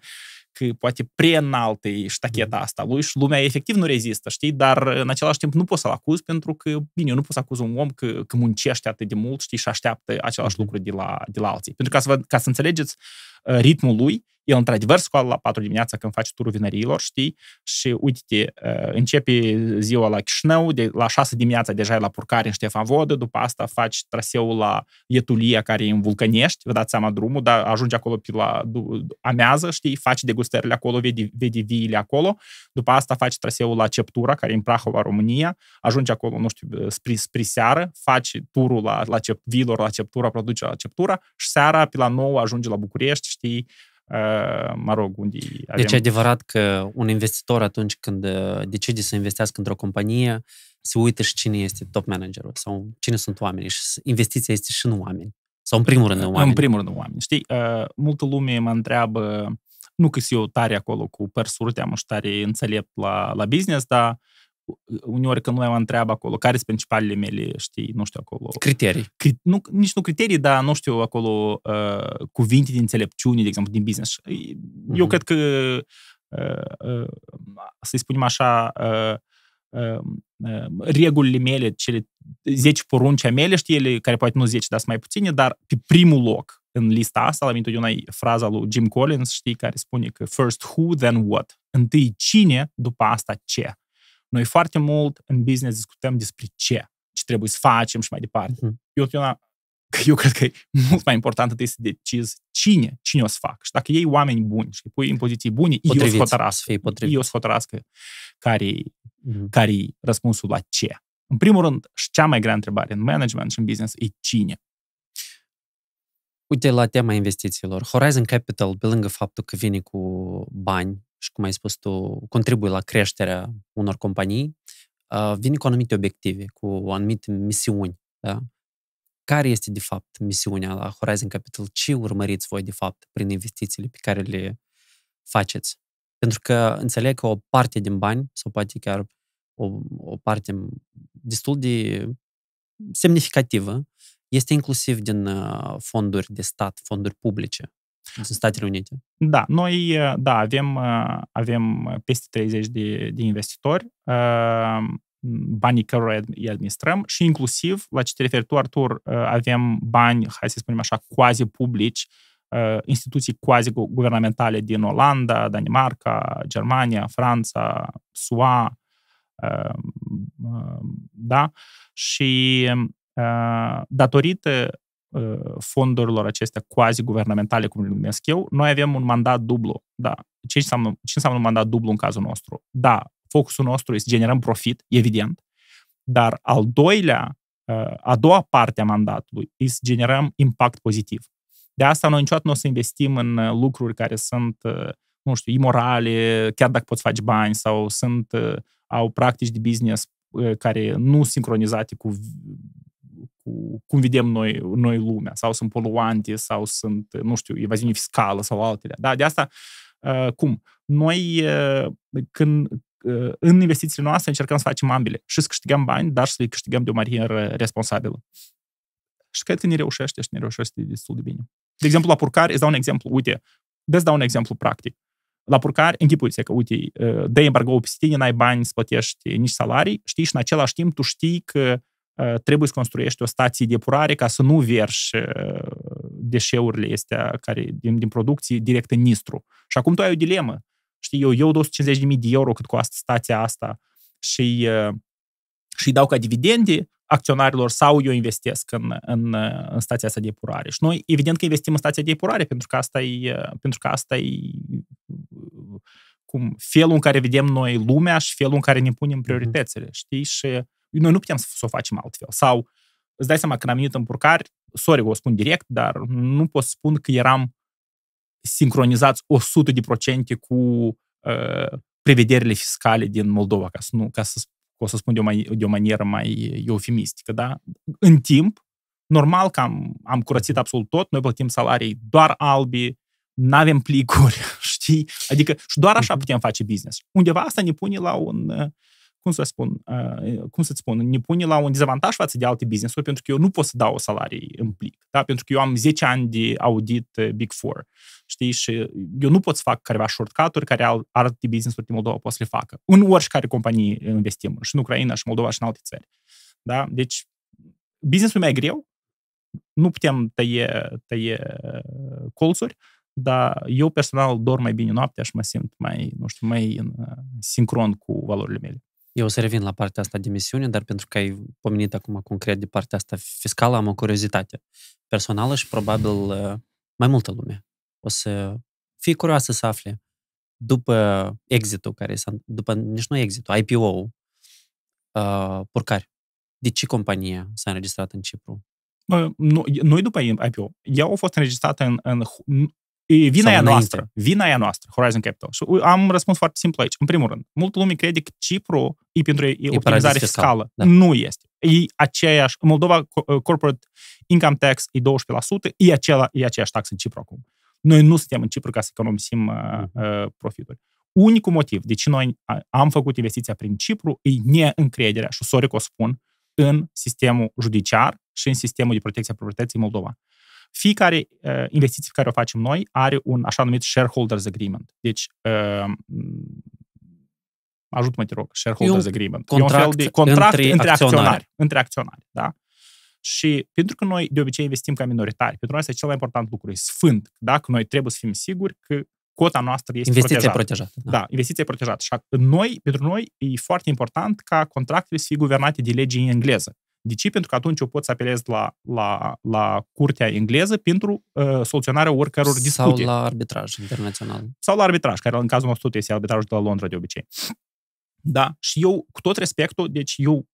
poate preînaltă ștacheta asta lui și lumea efectiv nu rezistă, știi? Dar în același timp nu poți să-l acuz pentru că, bine, eu nu pot să acuz un om că, că muncește atât de mult, știi, și așteaptă același lucru de la, de la alții. Pentru ca să, vă, ca să înțelegeți ritmul lui, el într-adevăr scoală la 4 dimineața când faci turul vinăriilor, știi, și uite uh, începe ziua la Chișinău, de la 6 dimineața deja e la purcare în Ștefan Vodă, după asta faci traseul la Ietulia, care e în Vulcănești, vă dați seama drumul, dar ajungi acolo pe la amează, știi, faci degustările acolo, vedi, vedi viile acolo, după asta faci traseul la Ceptura, care e în Prahova, România, ajungi acolo, nu știu, uh, spre, spre seară, faci turul la, la cep, vilor la Ceptura, produce la Ceptura și seara pe la 9 ajungi la București, știi, Uh, mă rog, unde avem... Deci adevărat că un investitor atunci când uh, decide să investească într-o companie, se uită și cine este top managerul sau cine sunt oamenii și investiția este și în oameni. Sau în primul rând în oameni. În primul rând în oameni. Știi, uh, multă lume mă întreabă, nu că eu tare acolo cu părsuri, am și tare înțelept la, la business, dar uneori când noi am întreabă acolo, care sunt principalele mele, știi, nu știu, acolo... Criterii. Cri- nu, nici nu criterii, dar, nu știu, acolo uh, cuvinte din înțelepciune, de exemplu, din business. Mm-hmm. Eu mhm. cred că, uh, uh, să-i spunem așa, uh, uh, uh, regulile mele, cele 10 porunci a mele, știi, ele, care poate nu 10, dar sunt mai puține, dar pe primul loc în lista asta, la mintotdeauna e fraza lui Jim Collins, știi, care spune că first who, then what. Întâi cine, după asta ce. Noi foarte mult în business discutăm despre ce, ce trebuie să facem și mai departe. Uh-huh. Eu, eu, eu cred că e mult mai important este să decizi cine, cine o să fac. Și dacă iei oameni buni și îi pui în poziții bune, eu să potrivit. Eu o să hotărască care, uh-huh. care e răspunsul la ce. În primul rând, și cea mai grea întrebare în management și în business e cine. Uite la tema investițiilor. Horizon Capital, pe lângă faptul că vine cu bani și, cum ai spus tu, contribuie la creșterea unor companii, uh, vine cu anumite obiective, cu anumite misiuni. Da? Care este, de fapt, misiunea la Horizon Capital? Ce urmăriți voi, de fapt, prin investițiile pe care le faceți? Pentru că înțeleg că o parte din bani, sau poate chiar o, o parte destul de semnificativă, este inclusiv din uh, fonduri de stat, fonduri publice. Să Statele Unite. Da, noi uh, da, avem, uh, avem uh, peste 30 de, de investitori, banii cărora îi administrăm și inclusiv, la ce te referi tu, Artur, avem bani, hai să spunem așa, quasi publici, instituții quasi-guvernamentale din Olanda, Danimarca, Germania, Franța, SUA, da? Și datorită Uh, fondurilor acestea quasi-guvernamentale, cum le numesc eu, noi avem un mandat dublu. Da. Ce înseamnă, ce înseamnă un mandat dublu în cazul nostru? Da, focusul nostru este să generăm profit, evident, dar al doilea, uh, a doua parte a mandatului este să generăm impact pozitiv. De asta noi niciodată nu o să investim în uh, lucruri care sunt, nu știu, imorale, chiar dacă poți face bani sau sunt, au practici de business care nu sincronizate cu cu cum vedem noi, noi lumea, sau sunt poluante, sau sunt, nu știu, evaziune fiscală sau altele. Da, de asta, uh, cum? Noi, uh, când, uh, în investițiile noastre încercăm să facem ambele. Și să câștigăm bani, dar să le câștigăm de o manieră responsabilă. Și cred că ne reușește și ne reușește destul de bine. De exemplu, la purcare, îți dau un exemplu, uite, des dau un exemplu practic. La purcare, închipuiți că, uite, dai embargo pe tine, n-ai bani să plătești nici salarii, știi, și în același timp tu știi că Э, trebuie să construiești o stație de epurare ca să nu verși uh, deșeurile astea uh, care, din, din producție direct în Nistru. Și acum tu ai o dilemă. Știi, eu, eu 250.000 de euro cât costă stația asta și uh, și dau ca dividende acționarilor sau eu investesc în, în, în stația asta de epurare. Și noi, evident că investim în stația de purare pentru că asta e, pentru că asta e cum, felul în care vedem noi lumea și felul în care ne punem prioritățile, știi? Și noi nu putem să, să o facem altfel. Sau îți dai seama, când am venit în purcari, sorry, o spun direct, dar nu pot spun că eram sincronizați 100% cu uh, prevederile fiscale din Moldova, ca să, nu, ca să, o să spun de o, mai, de o manieră mai eufemistică, da? În timp, normal că am, am curățit absolut tot, noi plătim salarii doar albi, nu avem plicuri, știi? Adică și doar așa mhm. putem face business. Undeva asta ne pune la un, uh, cum să spun, uh, cum să spun, ne pune la un dezavantaj față de alte business-uri, pentru că eu nu pot să dau salarii în plic, da? pentru că eu am 10 ani de audit uh, Big Four, știi, și eu nu pot să fac careva shortcut-uri care alte business-uri din Moldova pot să le facă, în oricare companie investim, și în Ucraina, și în Moldova, și în alte țări. Da? Deci, business-ul e mai greu, nu putem tăie, tăie colțuri, dar eu personal dorm mai bine noaptea și mă simt mai, nu știu, mai în uh, sincron cu valorile mele. Eu o să revin la partea asta de misiune, dar pentru că ai pomenit acum concret de partea asta fiscală, am o curiozitate personală și probabil uh, mai multă lume o să fie curioasă să afle după exitul care s-a, după, nici nu exitul, IPO-ul, uh, purcare. De ce compania s-a înregistrat în Cipru? Nu, nu după IPO. Ea a fost înregistrată în, în E vina e a noastră. Vina e a noastră, Horizon Capital. Și am răspuns foarte simplu aici. În primul rând, multă lume crede că Cipru e pentru e optimizare fiscal. fiscală. Da. Nu este. E aceeași. Moldova uh, Corporate Income Tax e 12%, e, acela, e aceeași taxă în Cipru acum. Noi nu suntem în Cipru ca să economisim uh, uh profituri. Unicul motiv de ce noi am făcut investiția prin Cipru e neîncrederea, și sorry că o spun, în sistemul judiciar și în sistemul de protecție a proprietății Moldova. Fiecare uh, investiție pe care o facem noi are un așa numit shareholders agreement. Deci, uh, ajută-mă, te rog, shareholders e agreement. Contract e un fel de contract între, între acționari. acționari. Între acționari, da? Și pentru că noi de obicei investim ca minoritari, pentru noi este cel mai important lucru, e sfânt. Dacă noi trebuie să fim siguri că cota noastră este investiție protejată. protejată da. da, investiție protejată. Și noi, pentru noi e foarte important ca contractele să fie guvernate de legi în engleză. De ce? Pentru că atunci o poți să apelezi la, la, la curtea engleză pentru uh, soluționarea oricăror discuții. Sau la arbitraj internațional. Sau la arbitraj, care în cazul nostru este arbitrajul de la Londra de obicei. Da, și eu, cu tot respectul, deci eu,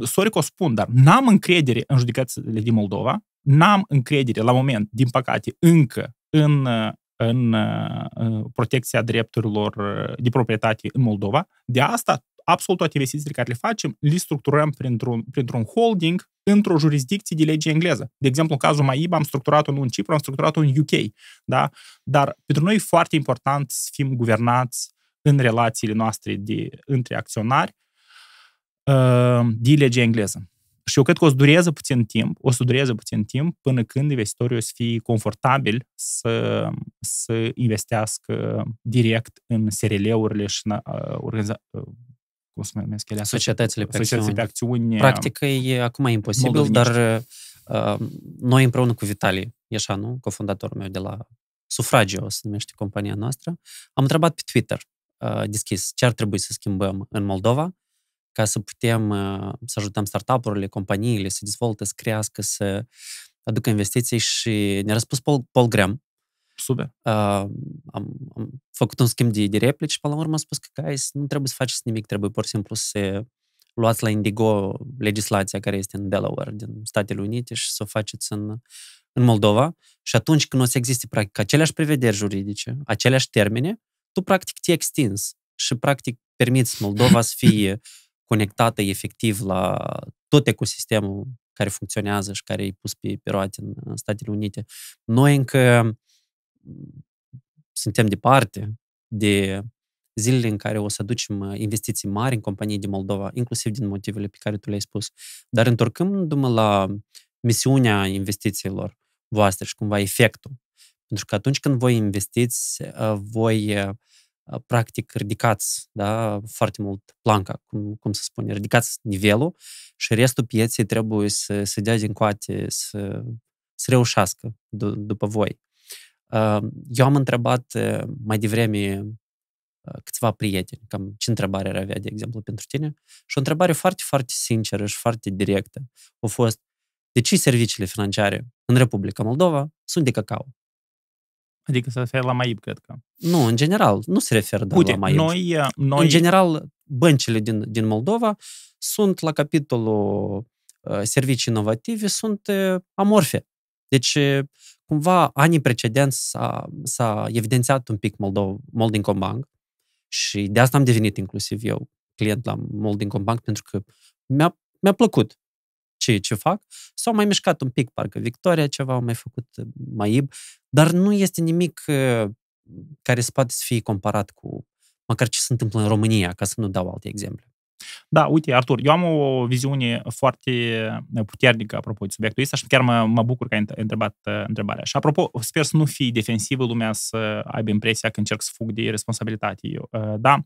sorry că o spun, dar n-am încredere în judecățile din Moldova, n-am încredere la moment, din păcate, încă în, în, în uh, protecția drepturilor de proprietate în Moldova. De asta absolut toate investițiile care le facem, le structurăm printr-un, printr-un holding într-o jurisdicție de lege engleză. De exemplu, în cazul MAIB am structurat-o nu în Cipru, am structurat-o în UK. Da? Dar pentru noi e foarte important să fim guvernați în relațiile noastre de, între acționari uh, de lege engleză. Și eu cred că o să dureze puțin timp, o să dureze puțin timp până când investitorii o să fie confortabil să, să investească direct în SRL-urile și în uh, organiza- uh, cum se numesc ele? Societățile pe acțiune. acțiune. Practică e acum imposibil, dar uh, noi împreună cu Vitalii Ieșanu, cofondatorul meu de la Sufragio, se numește compania noastră, am întrebat pe Twitter uh, deschis ce ar trebui să schimbăm în Moldova ca să putem uh, să ajutăm startup-urile, companiile să dezvolte, să crească, să aducă investiții și ne-a răspuns Paul, Paul Graham, super. Uh, am, am făcut un schimb de, de replici și, până la urmă, am spus că, guys, nu trebuie să faceți nimic, trebuie pur și simplu să luați la Indigo legislația care este în Delaware, din Statele Unite, și să o faceți în, în Moldova. Și atunci când o să existe, practic, aceleași prevederi juridice, aceleași termene, tu, practic, te extins și, practic, permiți Moldova să fie conectată efectiv la tot ecosistemul care funcționează și care e pus pe, pe roate în, în Statele Unite. Noi încă suntem departe de zilele în care o să aducem uh, investiții mari în companii din Moldova, inclusiv din motivele pe care tu le-ai spus. Dar întorcându-mă la misiunea investițiilor voastre și cumva efectul. Pentru că atunci când voi investiți, uh, voi uh, practic ridicați da, foarte mult planca, cum, cum să spune, ridicați nivelul și restul pieței trebuie să, să dea din coate, să, să reușească d- după voi. Eu am întrebat mai devreme câțiva prieteni, cam ce întrebare ar avea, de exemplu, pentru tine. Și o întrebare foarte, foarte sinceră și foarte directă a fost de ce serviciile financiare în Republica Moldova sunt de cacao? Adică se referă la MAIB, cred că. Nu, în general, nu se referă doar Uite, la MAIB. Noi, noi... În general, băncile din, din Moldova sunt la capitolul uh, servicii inovative, sunt uh, amorfe. Deci cumva anii precedenți s-a, s-a evidențiat un pic Moldo, Molding Bank și de asta am devenit inclusiv eu client la Molding Bank pentru că mi-a, mi-a plăcut ce, ce fac. S-au mai mișcat un pic, parcă Victoria ceva, au mai făcut mai ib, dar nu este nimic uh, care se poate să fie comparat cu măcar ce se întâmplă în România, ca să nu dau alte exemple. Da, uite, Artur, eu am o viziune foarte puternică apropo de subiectul ăsta și chiar mă, mă bucur că ai întrebat uh, întrebarea. Și apropo, sper să nu fii defensivă lumea să aibă impresia că încerc să fug de responsabilitate. Eu, uh, da,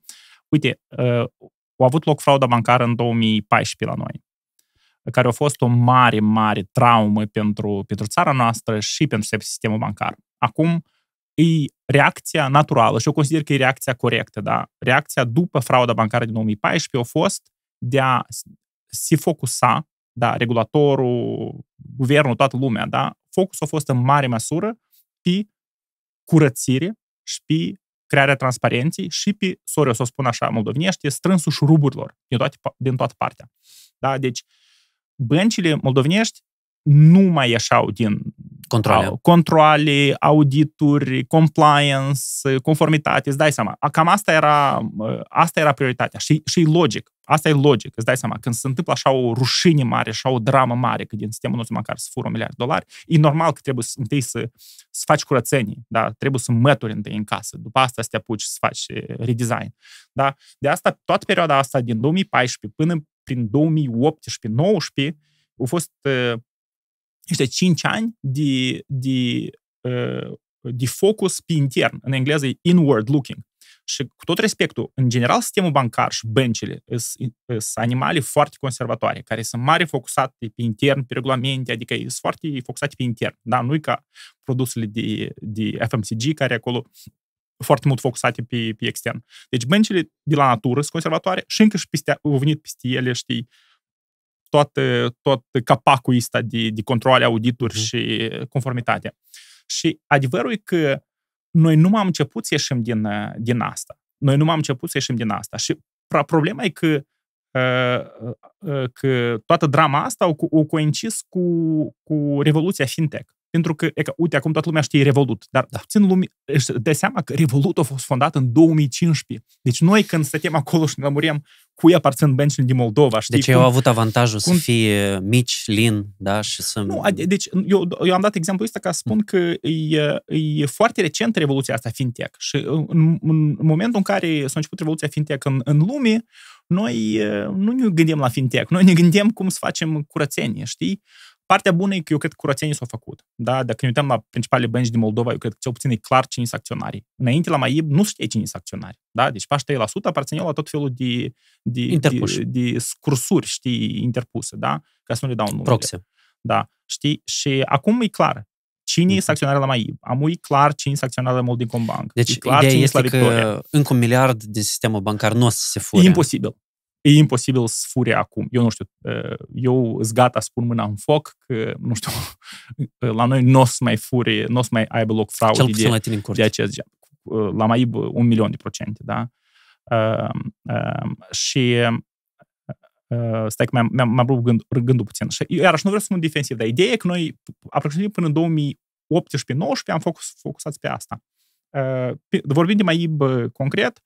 uite, uh, a avut loc frauda bancară în 2014 la noi care a fost o mare, mare traumă pentru, pentru țara noastră și pentru sistemul bancar. Acum, uh, e reacția naturală și eu consider că e reacția corectă, da? Reacția după frauda bancară din 2014 a fost de a se focusa, da, regulatorul, guvernul, toată lumea, da? Focusul a fost în mare măsură pe curățire și pe crearea transparenței și pe, sorry, o să o spun așa, moldovenește, strânsul șuruburilor din toată, din toată partea. Da? Deci, băncile moldovenești nu mai ieșau din Controle. controle, audituri, compliance, conformitate, îți dai seama. Cam asta era, asta era prioritatea și, și logic. Asta e logic, îți dai seama. Când se întâmplă așa o rușine mare, așa o dramă mare, că din sistemul nostru măcar să fură un miliard de dolari, e normal că trebuie să, întâi să, să faci curățenie, da? trebuie să mături întâi în casă, după asta să te apuci să faci redesign. Da? De asta, toată perioada asta, din 2014 până prin 2018-2019, au fost niște 5 ani de, de, ă, de focus pe intern. În engleză e inward looking. Și cu tot respectul, în general, sistemul bancar și băncile sunt animale foarte conservatoare, care sunt mare focusate pe intern, pe regulamente, adică sunt foarte focusate pe intern. Da? Nu e ca produsele de, de FMCG, care acolo foarte mult focusate pe, pe extern. Deci băncile de la natură sunt conservatoare și încă și peste, au venit peste ele, știi, uh, toată, tot capacul ăsta de, de controle, audituri mm. și conformitate. Și adevărul e că noi nu am început să ieșim din, din asta. Noi nu am început să ieșim din asta. Și problema e că ă, ă, ă, că toată drama asta o, o coincis cu, cu revoluția fintech. Pentru că, e că, uite, acum toată lumea știe Revolut, dar da. puțin lume își dă seama că Revolut a fost fondat în 2015. Deci noi când stăteam acolo și ne cu cui aparțin băncile din Moldova, știi? Deci cum, eu au avut avantajul cum... să fie mici, lin, da, și să... Nu, deci eu, eu am dat exemplu ăsta ca să spun mm. că e, e foarte recent revoluția asta fintech și în, în momentul în care s-a început revoluția fintech în, în lume, noi nu ne gândim la fintech, noi ne gândim cum să facem curățenie, știi? Partea bună e că eu cred că curățenii s-au făcut. Da? Dacă ne uităm la principalele bănci din Moldova, eu cred că cel puțin e clar cine sunt acționarii. Înainte la MAIB nu știi cine sunt acționarii. Da? Deci pași 3% aparțineau la tot felul de, de, de, de scursuri, știi, interpuse, da? Ca să nu le dau numele. Proxy. Da, știi? Și acum e clar cine e mhm. acționar la MAIB. Am e clar cine e acționar la Molding Bank. Deci e clar ideea cine este la că încă un miliard din sistemul bancar nu o să se fure. E imposibil e imposibil să fure acum. Eu nu știu, eu sunt gata, spun mâna în foc, că, nu știu, la noi nu o să mai fure, nu o să mai aibă loc fraude de, la tine în curte. de acest gen. La mai un milion de procente, da? Uh, uh, și uh, stai că mi-am, mi-am, mi rupt gând, gândul puțin. Și iarăși nu vreau să spun defensiv, dar ideea e că noi aproximativ până în 2018-19 am focus, focusat pe asta. Uh, vorbind de mai concret, uh,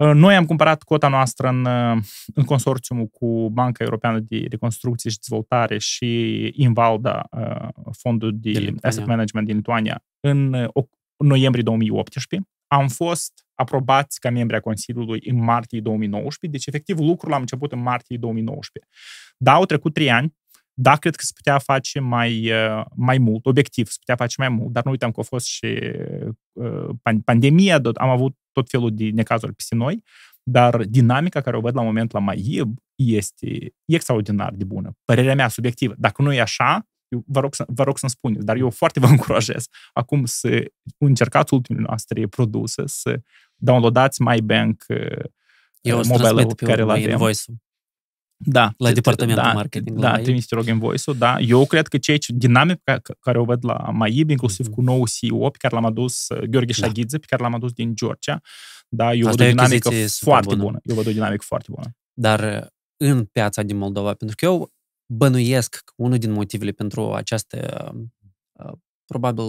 Uh, noi am cumpărat cota noastră în, uh, în consorțiumul cu Banca Europeană de Reconstrucție și Dezvoltare și Invalda, uh, fondul de, de asset management din Lituania, în noiembrie 2018. Am fost aprobați ca membri a Consiliului în martie 2019, deci efectiv lucrul am început în martie 2019. Da, au trecut trei ani, da, cred că se putea face mai, mai mult, obiectiv, se putea face mai mult, dar nu uităm că a fost și pandemia, am avut tot felul de necazuri peste noi, dar dinamica care o văd la moment la MAIB este extraordinar de bună. Părerea mea subiectivă. Dacă nu e așa, eu vă rog, să, vă rog să-mi spuneți, dar eu foarte vă încurajez acum să încercați ultimele noastre produse, să downloadați MyBank Eu mobile pe care îl avem. Voice-ul. Da. La departamentul da, marketing. Da, trimis te rog invoice-ul, da. Eu cred că cei ce dinamica care o văd la Maib, inclusiv mm-hmm. cu nou CEO pe care l-am adus, uh, Gheorghe da. Șaghidze, pe care l-am adus din Georgia, da, eu Asta văd o dinamică foarte bună. bună. Eu văd o dinamică foarte bună. Dar uh, în piața din Moldova, pentru că eu bănuiesc că unul din motivele pentru această, uh, probabil,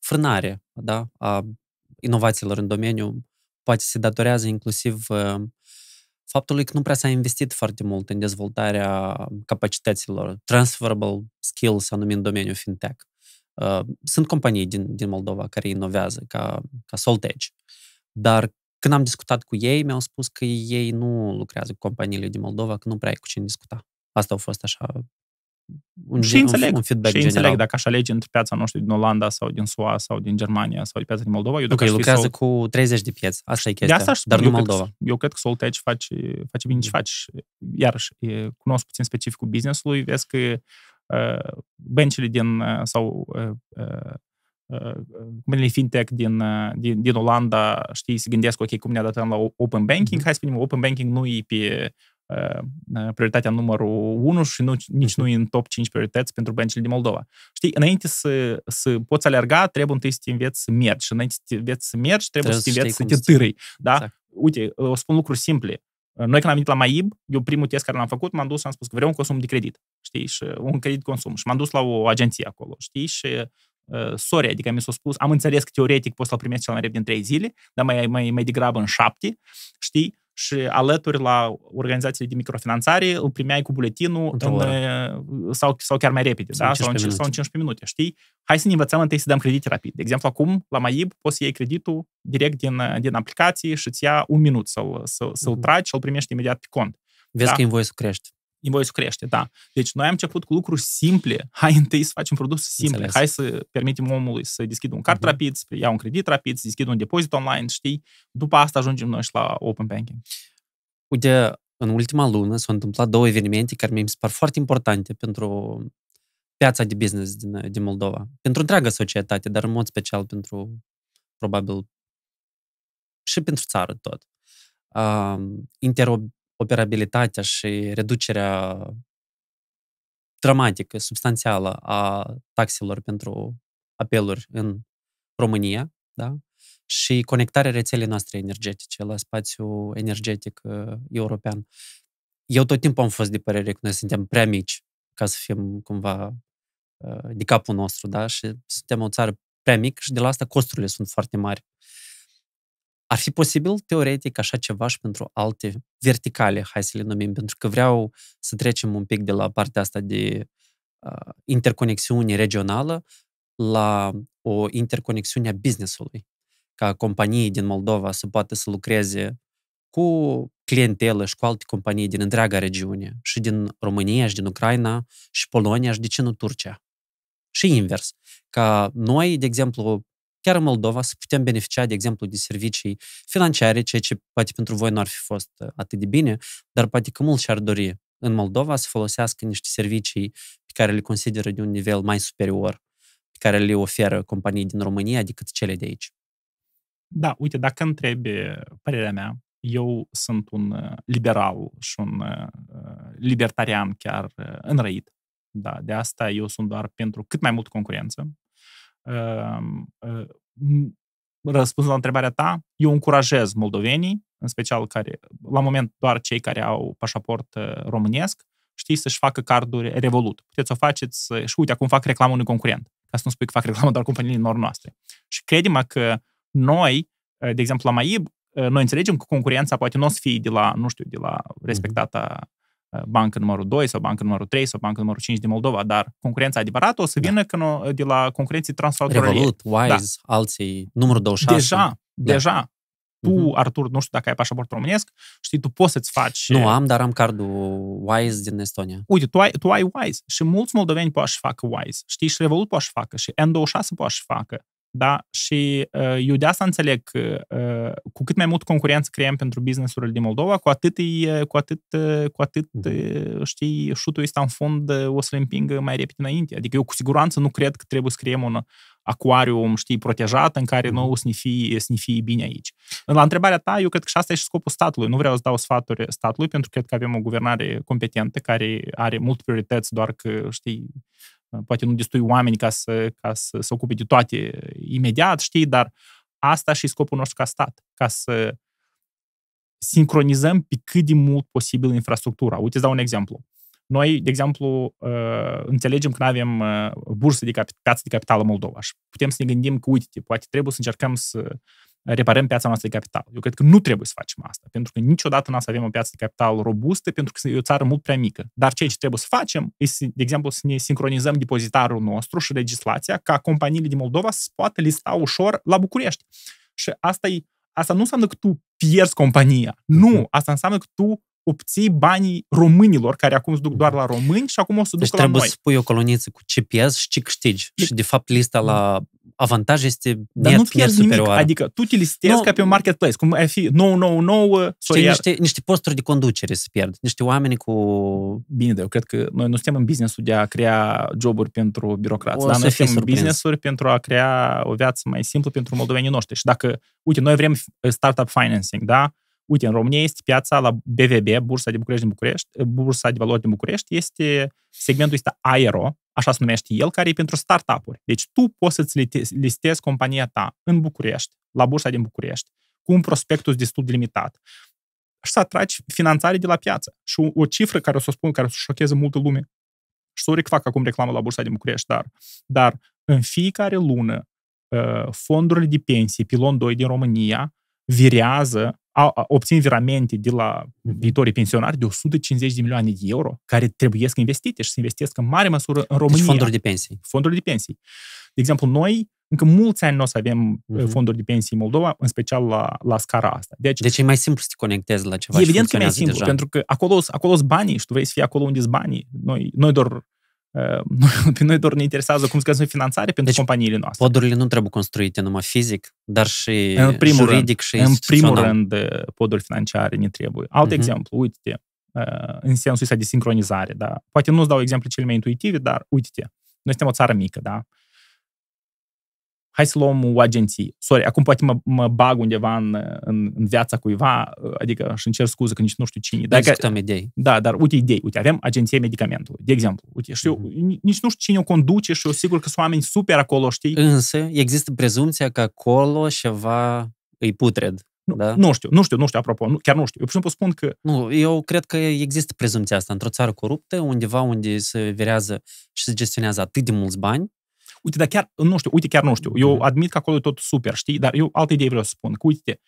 frânare da, a inovațiilor în domeniu poate se datorează inclusiv faptului că nu prea s-a investit foarte mult în dezvoltarea capacităților, transferable skills, anumit în domeniul fintech. Uh, sunt companii din, din Moldova care inovează, ca, ca edge dar când am discutat cu ei, mi-au spus că ei nu lucrează cu companiile din Moldova, că nu prea ai cu cine discuta. Asta a fost așa un, și înțeleg, un feedback și general. înțeleg dacă aș alege între piața, nu știu, din Olanda sau din SUA sau din Germania sau piața din Moldova. Eu okay, lucrează sau... cu 30 de pieți, asta e chestia, de asta dar nu Moldova. Cred, eu cred că Salt Edge face, face bine ce mm. faci. Iarăși, e, cunosc puțin specificul business-ului, vezi că uh, ă, băncile din, uh, sau uh, uh, uh, fintech din, uh, din, din Olanda, știi, se gândesc, ok, cum ne adaptăm la open banking, mm-hmm. hai să spunem, open banking nu e pe Ă, ă, prioritatea numărul 1 și nu, nici nu mhm. e în top 5 priorități pentru băncile din Moldova. Știi, înainte să, să poți alerga, trebuie întâi să te înveți să mergi. Și înainte să te înveți să mergi, trebuie, trebuie să te înveți să te târâi. Da? Exact. Uite, o spun lucruri simple. Noi când am venit la MAIB, eu primul test care l-am făcut, m-am dus și am spus că vreau un consum de credit, știi, și un credit consum. Și m-am dus la o agenție acolo, știi, și ă, sorry, adică mi s-a spus, am înțeles că teoretic poți să-l primești cel mai repede în 3 zile, dar mai, mai, mai degrabă în 7, știi, și alături la organizațiile de microfinanțare îl primeai cu buletinul în, uh, sau, sau chiar mai repede, sau, da? sau, în, sau în 15 minute, știi? Hai să ne învățăm întâi să dăm credite rapid. De exemplu, acum, la MAIB, poți să iei creditul direct din, uh, din aplicație și îți ia un minut să-l, să, să-l mhm. tragi și îl primești imediat pe cont. Vezi da? că e în voie să crești să crește, da. Deci noi am început cu lucruri simple. Hai întâi să facem produse simple. Înțeles. Hai să permitem omului să deschidă un card uh-huh. rapid, să ia un credit rapid, să deschidă un depozit online, știi? După asta ajungem noi și la open banking. Uite, în ultima lună s-au întâmplat două evenimente care mi se par foarte importante pentru piața de business din, din Moldova. Pentru întreaga societate, dar în mod special pentru, probabil, și pentru țară tot. Uh, intero- operabilitatea și reducerea dramatică, substanțială a taxelor pentru apeluri în România, da? și conectarea rețelei noastre energetice la spațiul energetic uh, european. Eu tot timpul am fost de părere că noi suntem prea mici ca să fim cumva uh, de capul nostru, da? Și suntem o țară prea mică și de la asta costurile sunt foarte mari. Ar fi posibil, teoretic, așa ceva și pentru alte verticale, hai să le numim, pentru că vreau să trecem un pic de la partea asta de uh, interconexiune regională la o interconexiune a businessului, ca companii din Moldova să poată să lucreze cu clientele și cu alte companii din întreaga regiune, și din România, și din Ucraina, și Polonia, și de ce nu Turcia. Și invers. Ca noi, de exemplu, chiar în Moldova, să putem beneficia, de exemplu, de servicii financiare, ceea ce poate pentru voi nu ar fi fost uh, atât de bine, dar poate că mulți și-ar dori în Moldova să folosească niște servicii pe care le consideră de un nivel mai superior, pe care le oferă companii din România decât cele de aici. Da, uite, dacă întrebi uh, părerea mea, eu sunt un uh, liberal și un libertarian chiar înrăit. Da, de asta eu sunt doar pentru cât mai mult concurență, Ehm, răspuns la întrebarea ta, eu încurajez moldovenii, în special care, la moment doar cei care au pașaport românesc, știi, să-și facă carduri Revolut. Puteți să o faceți și uite, acum fac reclamă unui concurent. Ca să nu spui că fac reclamă doar companiilor noastre. Și credem că noi, de exemplu, la MAIB, noi înțelegem că concurența poate nu o să fie de la, nu știu, de la mhm. respectata bancă numărul 2 sau bancă numărul 3 sau bancă numărul 5 din Moldova, dar concurența adevărată o să da. vină da. când, de la concurenții transfrontalieri. Revolut, da. Wise, da. alții, numărul 26. Deja, da. deja. Tu, uh-huh. Artur, nu știu dacă ai pașaport românesc, știi, tu poți să-ți faci... Nu am, dar am cardul Wise din Estonia. Uite, tu ai, tu ai Wise și mulți moldoveni poți să facă Wise, știi, și Revolut poți să facă și N26 poți să facă da? Și uh, eu de asta înțeleg că uh, cu cât mai mult concurență creăm pentru businessurile din Moldova, cu atât, e, cu atât, uh, cu atât mhm. știi, șutul ăsta în fond o să le împingă mai repede înainte. Adică eu cu siguranță nu cred că trebuie să creăm un acuarium, știi, protejat în care mhm. nu o să ne fie, să ne fie bine aici. La întrebarea ta, eu cred că și asta e și scopul statului. Nu vreau să dau sfaturi statului, pentru că cred că avem o guvernare competentă care are multe priorități, doar că, știi, poate nu destui oameni ca să, ca să se ocupe de toate imediat, știi, dar asta și scopul nostru ca stat, ca să sincronizăm pe cât de mult posibil infrastructura. Uite, îți dau un exemplu. Noi, de exemplu, uh, înțelegem că nu avem uh, bursă de cap- piață de capital în Moldova și putem să ne gândim că, uite, poate trebuie să încercăm să reparăm piața noastră de capital. Eu cred că nu trebuie să facem asta, pentru că niciodată nu o să avem o piață de capital robustă, pentru că e o țară mult prea mică. Dar ceea ce trebuie să facem este, de exemplu, să ne sincronizăm depozitarul nostru și legislația ca companiile din Moldova să poată lista ușor la București. Și asta, e, asta nu înseamnă că tu pierzi compania. Nu, mhm. asta înseamnă că tu obții banii românilor, care acum se duc doar la români și acum o să deci ducă la noi. trebuie să pui o coloniță cu ce pierzi și ce câștigi. De- deci și, de fapt, lista la avantaj este Dar net, nu pierzi nimic, adică tu te listezi no, ca pe un marketplace, cum ai fi nou, nou, nou, Știi, niște, niște posturi de conducere se pierd, niște oameni cu... Bine, dar eu cred că noi nu suntem în business de a crea joburi pentru birocrați, dar noi suntem în business pentru a crea o viață mai simplă pentru moldovenii noștri. Și dacă, uite, noi vrem startup financing, da? Uite, în România este piața la BVB, Bursa de București din București, э, Bursa de Valori din București, este segmentul este aero, așa se numește el, care e pentru startup-uri. Deci tu poți să-ți listezi compania ta în București, la Bursa din București, cu un prospectus destul de limitat și să atragi finanțare de la piață. Și o cifră care o să o spun, care o să șocheze multă lume, și sorry că fac acum reclamă la Bursa din București, dar, dar în fiecare lună ă, fondurile de pensie pilon 2 din România, virează, obțin viramente de la mhm. viitorii pensionari de 150 de milioane de euro care trebuie să investite și să investească în mare măsură în deci România. Deci fonduri de pensii. Fonduri de pensii. De exemplu, noi încă mulți ani nu o să avem uh-huh. fonduri de pensii în Moldova, în special la, la scara asta. Deci, deci e mai simplu să te conectezi la ceva Evident că e mai simplu, deja. pentru că acolo, acolo sunt banii și tu vrei să fii acolo unde sunt banii. Noi, noi doar pe noi doar ne interesează cum găsim finanțare pentru deci, companiile noastre. Podurile nu trebuie construite numai fizic, dar și în primul juridic rând, și În primul rând, uh, poduri financiare ne trebuie. Alt uh-huh. exemplu, uite-te, uh, în sensul ăsta de sincronizare, da? Poate nu-ți dau exemple cele mai intuitive, dar uite-te, noi suntem o țară mică, da? hai să luăm o agenție. Sorry, acum poate mă, mă bag undeva în, în, în viața cuiva, adică și încerc scuze că nici nu știu cine. Dar discutăm idei. Da, dar uite idei. Uite, avem agenția medicamentului, de exemplu. Uite, știu, mm-hmm. nici nu știu cine o conduce și eu sigur că sunt oameni super acolo, știi? Însă există prezumția că acolo ceva îi putred. Nu, da? nu știu, nu știu, nu știu, apropo, nu, chiar nu știu. Eu pur și spun că... Nu, eu cred că există prezumția asta într-o țară coruptă, undeva unde se virează și se gestionează atât de mulți bani, Uite, dar chiar, nu știu, uite, chiar nu știu. Eu mhm. admit că acolo e tot super, știi? Dar eu alte idei vreau să spun. Că, uite,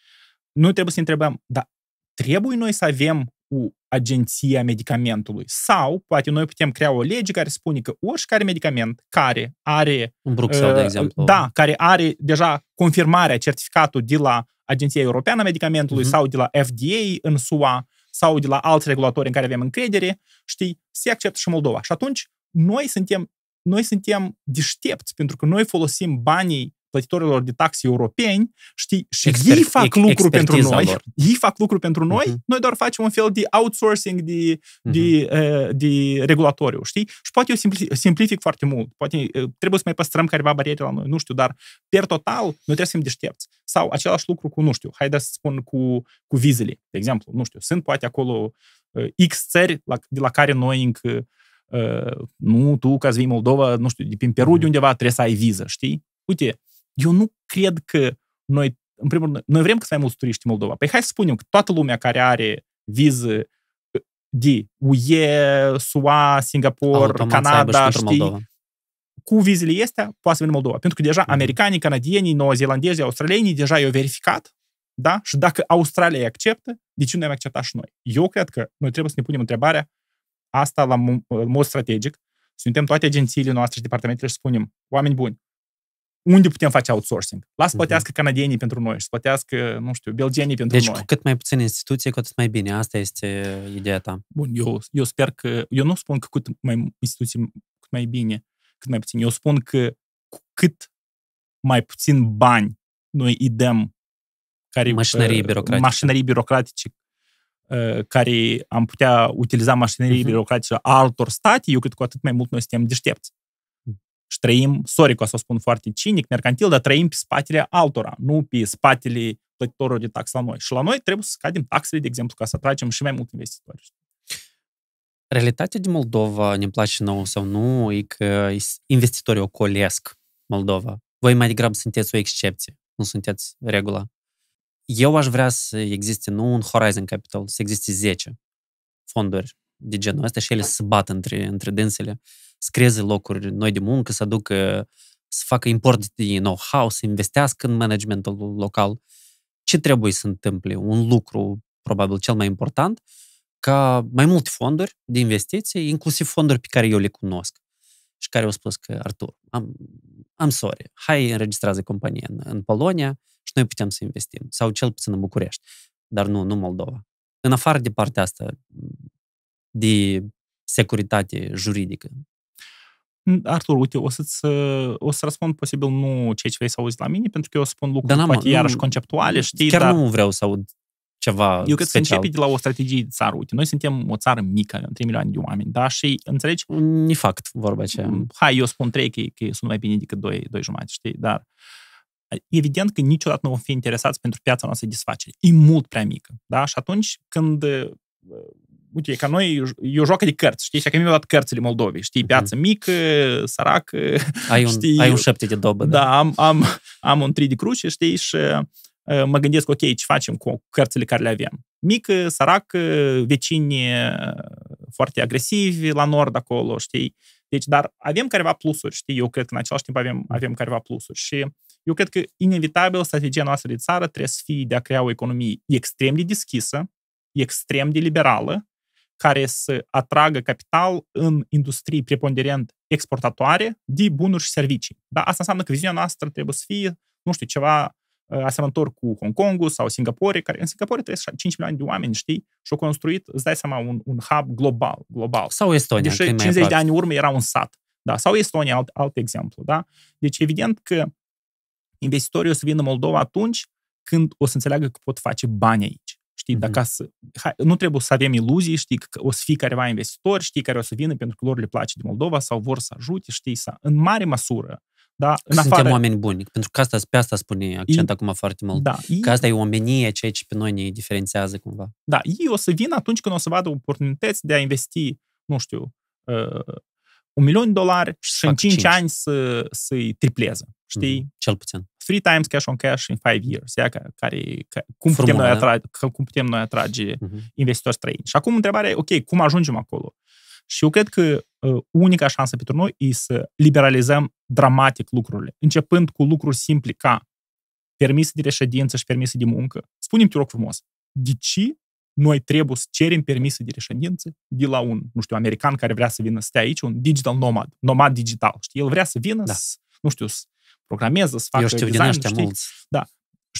noi trebuie să întrebăm, dar trebuie noi să avem cu agenția medicamentului. Sau, poate, noi putem crea o lege care spune că oricare medicament care are... În Bruxelles, uh, de exemplu. Da, care are deja confirmarea, certificatul de la Agenția Europeană a Medicamentului uh-huh. sau de la FDA în SUA sau de la alți regulatori în care avem încredere, știi, se acceptă și Moldova. Și atunci, noi suntem noi suntem deștepți, pentru că noi folosim banii plătitorilor de taxe europeni, știi, și Expert, ei fac lucru pentru noi. Lor. Ei fac lucru pentru noi, uh-huh. noi doar facem un fel de outsourcing de, uh-huh. de, eh, de regulatoriu, știi? Și poate eu simplific, simplific foarte mult. Poate eh, trebuie să mai păstrăm careva bariere la noi, nu știu, dar per total, noi trebuie să fim deștepți. Sau același lucru cu, nu știu, hai să spun cu, cu vizele, de exemplu, nu știu, sunt poate acolo eh, X țări la, de la care noi încă Ă, nu, tu, ca să vii Moldova, nu știu, de prin Peru, mhm. de undeva trebuie să ai viză, știi? Uite, eu nu cred că noi, în primul rând, noi vrem că să ai mulți turiști în Moldova. Păi hai să spunem că toată lumea care are viză ă, de UE, SUA, Singapore, Automat Canada, știi, cu vizele astea poate să vină Moldova. Pentru că deja mm. americanii, canadienii, noazeelandezii, australienii deja i-au verificat, da? Și dacă Australia îi acceptă, de ce nu am acceptat și noi? Eu cred că noi trebuie să ne punem întrebarea asta la în mod strategic, suntem toate agențiile noastre și departamentele și spunem, oameni buni, unde putem face outsourcing? Las să mhm. plătească canadienii pentru noi și să plătească, nu știu, belgenii pentru deci, noi. Deci cu cât mai puțin instituții, cu atât mai bine. Asta este ideea ta. Bun, eu, eu sper că, eu nu spun că cât mai instituții, cât mai bine, cât mai puțin. Eu spun că cu cât mai puțin bani noi îi dăm care, mașinării uh, birocratice. Mașinării birocratice Uh, care am putea utiliza mașinării uh-huh. birocratice altor state, eu cred că cu atât mai mult noi suntem deștepți. Mm. Și trăim, sorry că o să o spun foarte cinic, mercantil, dar trăim pe spatele altora, nu pe spatele plătitorilor de tax la noi. Și la noi trebuie să scadem taxele, de exemplu, ca să atragem și mai mult investitori. Realitatea din Moldova, ne place nou sau nu, e că investitorii colesc Moldova. Voi mai degrabă sunteți o excepție, nu sunteți regula eu aș vrea să existe nu un Horizon Capital, să existe 10 fonduri de genul ăsta și ele să se bată între, între dânsele, să creeze locuri noi de muncă, să aducă, să facă import de know-how, să investească în managementul local. Ce trebuie să întâmple? Un lucru probabil cel mai important, ca mai multe fonduri de investiții, inclusiv fonduri pe care eu le cunosc, și care au spus că, Artur, am, am sorry, hai înregistrează compania în, în Polonia și noi putem să investim, sau cel puțin în București, dar nu, nu Moldova. În afară de partea asta de securitate juridică. Artur, uite, o să-ți, ă, o să răspund posibil nu ceea ce vrei să auzi la mine, pentru că eu spun da, lucruri dar poate iarăși conceptuale, știi, Chiar dar... nu vreau să aud ceva Eu cred special. că începe de la o strategie țară. Uite, noi suntem o țară mică, avem 3 milioane de oameni, da? Și înțelegi? Ni mm, fact, vorba ce. Mm, hai, eu spun 3, că, că sunt mai bine decât 2, 2 jumate, știi? Dar evident că niciodată nu vom fi interesați pentru piața noastră de desfacere. E mult prea mică, da? Și atunci când uh, uite, e ca noi, eu joacă de cărți, știi? Și că mi-au dat cărțile Moldovei, știi? Mhm. Piață mică, săracă, ai un, știi? Ai un șapte de dobă, da? Da, am, am, am un tri de cruce, știi? Și mă э, gândesc, ok, ce facem cu cărțile care le avem? Mică, sărac, vecini э, foarte agresivi la nord acolo, știi? Deci, dar avem careva plusuri, știi? Eu cred că în același timp avem, avem careva plusuri și eu cred că inevitabil strategia noastră de țară trebuie să fie de a crea o economie extrem de deschisă, extrem de liberală, care să atragă capital în industrii preponderent exportatoare de bunuri și servicii. Da? Asta înseamnă că viziunea noastră trebuie să fie, nu știu, ceva Ă, asemănător cu Hong Kong sau Singapore, care în Singapore trăiesc 5 milioane de oameni, știi? Și au construit, îți dai seama, un, un hub global. global. Sau Estonia. Deși 50 de ani urmă era un sat. Da? Sau Estonia, alt, alt exemplu. Da? Deci evident că investitorii o să vină în Moldova atunci când o să înțeleagă că pot face bani aici. Știi, dacă mhm. să, hai, nu trebuie să avem iluzii, știi, că o să fie careva investitor, știi, care o să vină pentru că lor le place de Moldova sau vor să ajute, știi, să, în mare măsură, da? Că în suntem afară. oameni buni, pentru că asta, pe asta spune accent I, acum foarte mult. Da, că asta e omenie, ceea ce pe noi ne diferențiază cumva. Da, ei o să vină atunci când o să vadă oportunități de a investi, nu știu, uh, un milion de dolari și în 5, 5 ani să, să-i tripleze. Știi? Mm, cel puțin. Three times cash on cash in five years. Ia care, care, cum, Frumul, putem noi da? atrage, cum putem noi atrage mm-hmm. investitori străini. Și acum întrebarea e, ok, cum ajungem acolo? Uh, și eu cred că uh, unica șansă pentru noi e să liberalizăm dramatic lucrurile, începând cu lucruri simple ca permise de reședință și permise de muncă. Spunem te rog frumos, de ce noi trebuie să cerem permise de reședință de la un, nu știu, american care vrea să vină să stea aici, un digital nomad, nomad digital, știi? El vrea să vină da. să, nu știu, să programeze, să facă Eu știu design, din știi? mulți. Da.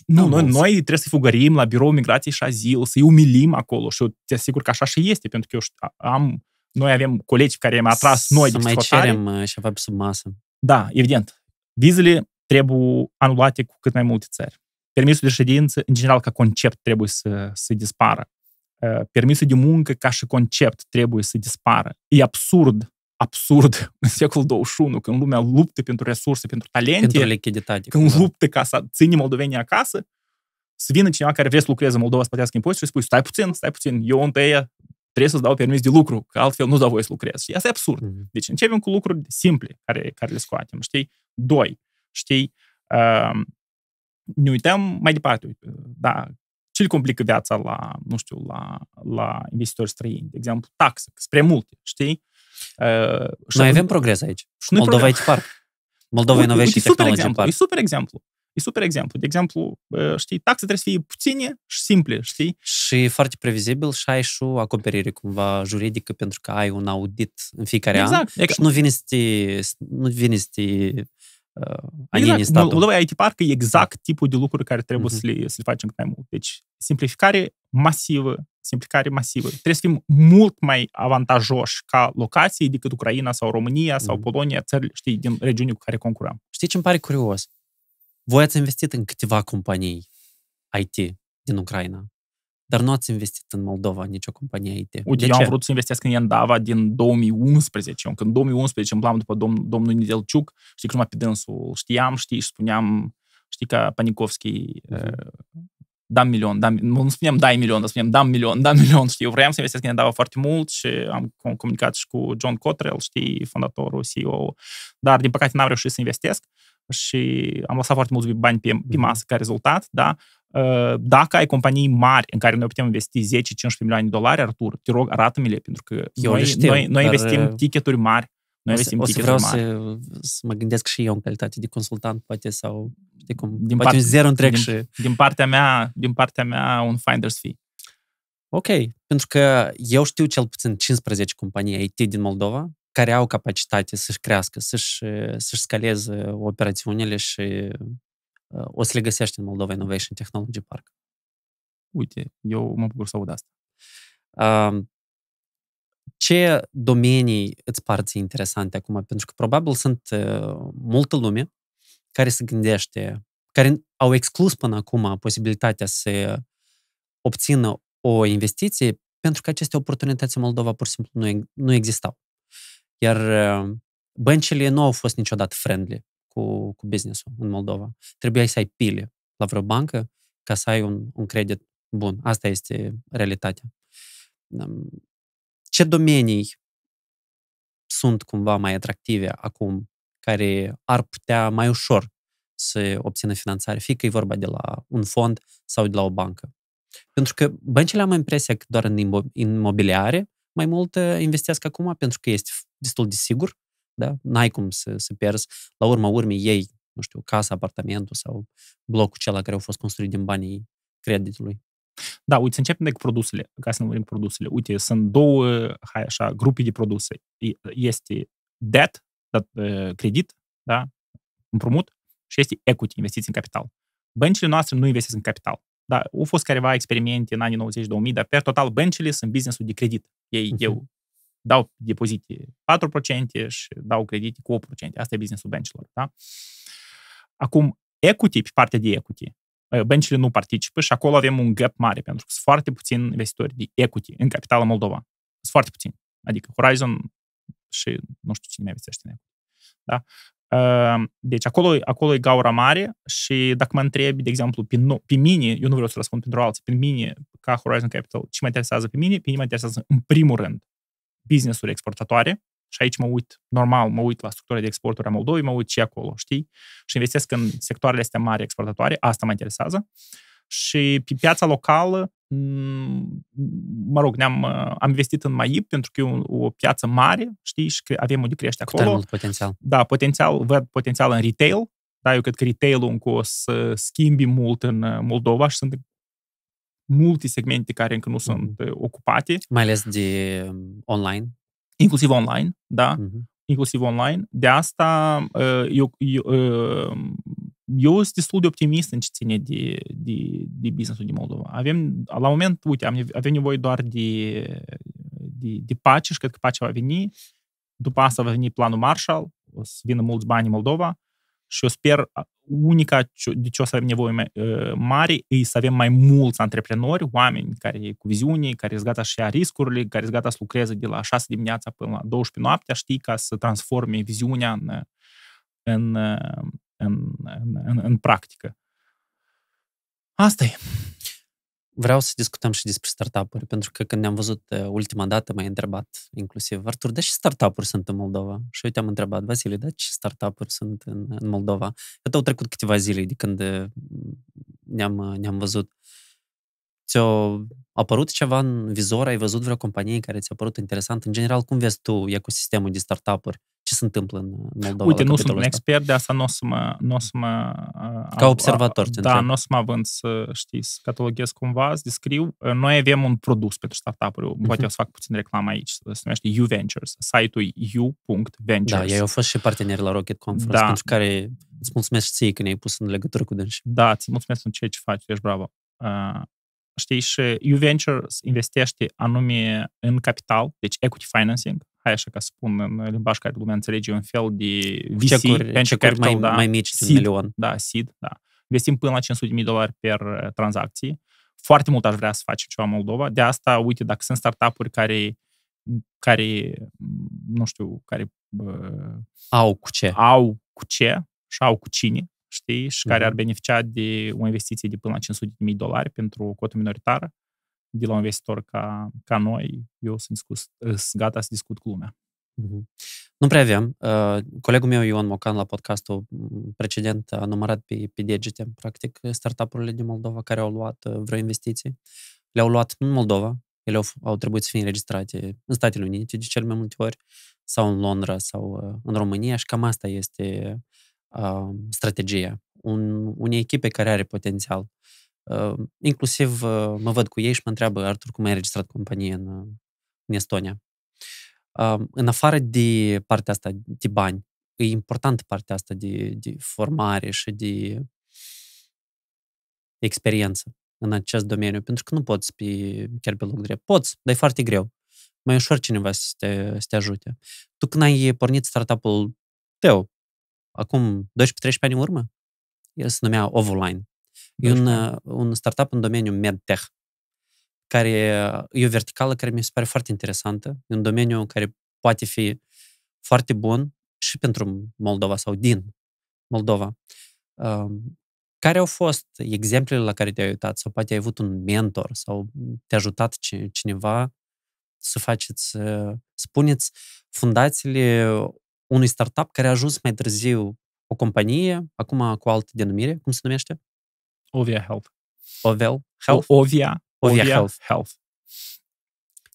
Nu, nu noi, noi trebuie să fugărim la birou migrației și azil, să-i umilim acolo și eu te asigur că așa și este, pentru că eu am noi avem colegi care am atras noi de mai dezvoltare. cerem uh, ceva pe sub masă. Da, evident. Vizele trebuie anulate cu cât mai multe țări. Permisul de ședință, în general, ca concept, trebuie să, să dispară. Uh, permisul de muncă, ca și concept, trebuie să dispară. E absurd absurd în secolul 21, când lumea luptă pentru resurse, pentru talente, pentru lichiditate, când da. luptă ca să ține moldovenii acasă, să vină cineva care vrea să lucreze în Moldova să plătească impozite și spui, stai puțin, stai puțin, eu întâi trebuie să-ți dau permis de lucru, că altfel nu-ți dau voie să lucrez. Și asta e absurd. Mm-hmm. Deci începem cu lucruri simple care, care le scoatem, știi? Doi, știi, uh, ne uităm mai departe, da, ce le complică viața la, nu știu, la, la investitori străini, de exemplu, taxe, spre multe, știi? Uh, Noi avem progres aici. Moldova e par. Moldova Innovation E super exemplu. E super exemplu. De exemplu, știi, taxe trebuie să fie puține și simple, știi? Și foarte previzibil și ai și o acoperire cumva juridică pentru că ai un audit în fiecare exact. an. Exact. Și deci nu vine să te, nu vine să te uh, Exact. Statul. IT Park e exact tipul de lucruri care trebuie uh-huh. să, mhm. le, să le facem cât mai mult. Deci, simplificare masivă, simplificare masivă. Trebuie să fim mult mai avantajoși ca locații decât Ucraina sau România uh-huh. sau mhm. Polonia, țările, știi, din regiunii cu care concurăm. Știi ce îmi pare curios? Voi ați investit în câteva companii IT din Ucraina, dar nu ați investit în Moldova nicio companie IT. Uite, de eu ce? am vrut să investesc în Iandava din 2011. Eu, când 2011 îmi după dom- domnul Nidelciuc, știi cum pe dânsul, știam, știi, și spuneam, știi că Panikovski, uh-huh. dam milion, dam, nu spuneam dai milion, dar spuneam dam milion, dam milion, știi, eu vreau să investesc în Iandava foarte mult și am comunicat și cu John Cottrell, știi, fondatorul, CEO, dar din păcate n-am reușit să investesc și am lăsat foarte mulți bani pe, pe mhm. masă ca rezultat, da? Uh, dacă ai companii mari în care noi putem investi 10-15 milioane de dolari, Artur, te rog, arată-mi-le, pentru că eu noi, știu, noi, noi investim uh, ticketuri mari. Noi o să, investim o să vreau să, să mă gândesc și eu în calitate de consultant, poate, sau știi cum, din poate part, zero întreg din, și... Din partea, mea, din partea mea, un finder's fee. Ok, pentru că eu știu cel puțin 15 companii IT din Moldova care au capacitate să-și crească, să-și, să-și scaleze operațiunile și uh, o să le găsești în Moldova Innovation Technology Park. Uite, eu mă bucur să aud asta. Ce domenii îți par interesante acum? Pentru că probabil sunt uh, multă lume care se gândește, care au exclus până acum posibilitatea să obțină o investiție pentru că aceste oportunități în Moldova pur și simplu nu, nu existau. Iar uh, băncile nu au fost niciodată friendly cu, cu business-ul în Moldova. Trebuia să ai pile la vreo bancă ca să ai un, un credit bun. Asta este realitatea. Ce domenii sunt cumva mai atractive acum, care ar putea mai ușor să obțină finanțare, fie că e vorba de la un fond sau de la o bancă? Pentru că băncile am impresia că doar în imobiliare mai mult investesc acum pentru că este destul de sigur, da? N-ai cum să, să pierzi. La urma urmei ei, nu știu, casa, apartamentul sau blocul cel care au fost construit din banii creditului. Da, uite, să începem de cu produsele, ca să ne vorbim produsele. Uite, sunt două, hai așa, grupe de produse. Este debt, dat, ă, credit, da, împrumut, și este equity, investiții în capital. Băncile noastre nu investesc în capital. Da, au fost careva experimente în anii 90-2000, dar pe total băncile sunt businessul de credit. Ei, uh-huh. eu dau depozite 4% și dau credite cu 8%. Asta e businessul băncilor. Da? Acum, equity, pe partea de equity, ă, băncile nu participă și acolo avem un gap mare, pentru că sunt foarte puțini investitori de equity în capitala Moldova. Sunt foarte puțini. Adică Horizon și nu știu cine mai investește în equity. Da? Deci acolo, acolo e gaura mare și dacă mă întrebi, de exemplu, pe, no, pe mine, eu nu vreau să răspund pentru alții, pe mine, ca Horizon Capital, ce mă interesează pe mine? Pe mine mă interesează, în primul rând, business-uri exportatoare, și aici mă uit, normal, mă uit la structura de exporturi a Moldovei, mă uit ce acolo, știi? Și investesc în sectoarele astea mari exportatoare, asta mă interesează. Și pe piața locală, mă rog, ne-am am investit în MAIP pentru că e o, o piață mare, știi, și avem unde crește acolo. Cu mult potențial. Da, potențial, văd potențial în retail. Da, eu cred că retail-ul încă o să schimbi mult în Moldova și sunt multe segmente care încă nu sunt mm-hmm. ocupate. Mai ales de online. Inclusiv online, da. Mm-hmm. Inclusiv online. De asta eu, eu, eu sunt destul de optimist în ce ține de, de, de business din Moldova. Avem, la moment, uite, am, avem nevoie doar de, de, de pace și cred că pacea va veni. După asta va veni planul Marshall, o să vină mulți bani în Moldova și eu sper unica de ce o să avem nevoie mai, ă, mare e să avem mai mulți antreprenori, oameni care cu viziune, care sunt gata și a riscurile, care sunt gata să lucreze de la 6 dimineața până la 12 noaptea, știi, ca să transforme viziunea în, în ă, în, în, în, în practică. Asta e. Vreau să discutăm și despre startup-uri, pentru că când ne-am văzut uh, ultima dată, m-ai întrebat inclusiv, Artur, de ce startup-uri sunt în Moldova? Și eu te-am întrebat, Vasile, de ce startup-uri sunt în, în Moldova? Eu au trecut câteva zile de când uh, ne-am, uh, ne-am văzut. Ți-a apărut ceva în vizor? Ai văzut vreo companie care ți-a părut interesant? În general, cum vezi tu ecosistemul de startup-uri? ce se întâmplă în Moldova. Uite, nu sunt un expert, de asta nu o să mă... N-o să mă Ca observator, te Da, nu o să mă avânt să, știi, să cataloghez cumva, să descriu. Ă, noi avem un produs pentru startup-uri, uh-huh. poate o să fac puțin reclamă aici, se numește U Ventures, site-ul da, u.ventures. Da, ei au fost și parteneri la Rocket Conference, da. pentru care îți mulțumesc ție că ne-ai pus în legătură cu dânsi. Da, îți mulțumesc în ceea ce faci, ești bravo. Uh, știi, și U-Ventures investește anume în capital, deci equity financing, hai așa ca să spun în limbaj care lumea înțelege, un fel de VC, cecuri, venture capital, mai, da, mai mici seed, un milion. Da, seed, da. Investim până la 500.000 dolari per uh, tranzacție. Foarte mult aș vrea să facem ceva în Moldova. De asta, uite, dacă sunt startup-uri care, care nu știu, care uh, au cu ce. Au cu ce și au cu cine, știi, și mm-hmm. care mhm. ar beneficia de o investiție de până la 500.000 dolari pentru cotă minoritară, de la un investitor ca, ca noi, eu sunt, discus, sunt gata să discut cu lumea. Mhm. Nu prea aveam. Uh, colegul meu, Ion Mocan, la podcastul mm, precedent a numărat pe, pe degete, practic, startup-urile din Moldova care au luat uh, vreo investiție. Le-au luat în Moldova, ele au, au trebuit să fie înregistrate în Statele Unite de cel mai multe ori, sau în Londra, sau uh, în România și cam asta este uh, strategia un, unei echipe care are potențial. Uh, Uh, inclusiv uh, mă văd cu ei și mă întreabă, Artur, cum ai înregistrat companie în, în Estonia? Uh, în afară de partea asta de bani, e importantă partea asta de, de formare și de experiență în acest domeniu, pentru că nu poți pe, chiar pe loc drept. Poți, dar e foarte greu. Mai ușor cineva să te, să te ajute. Tu când ai pornit startup-ul tău, acum 12-13 ani în urmă, el se numea Ovuline. E un, uh, un startup în domeniul medtech, care uh, e o verticală care mi se pare foarte interesantă, e un domeniu care poate fi foarte bun și pentru Moldova sau din Moldova. Um, care au fost exemplele la care te-ai uitat sau poate ai avut un mentor sau te-a ajutat cineva să faceți, să uh, spuneți fundațiile unui startup care a ajuns mai târziu o companie, acum cu altă denumire, cum se numește? Ovia Health. Ovel Health? Ovia. Ovia, Ovia Health. Health.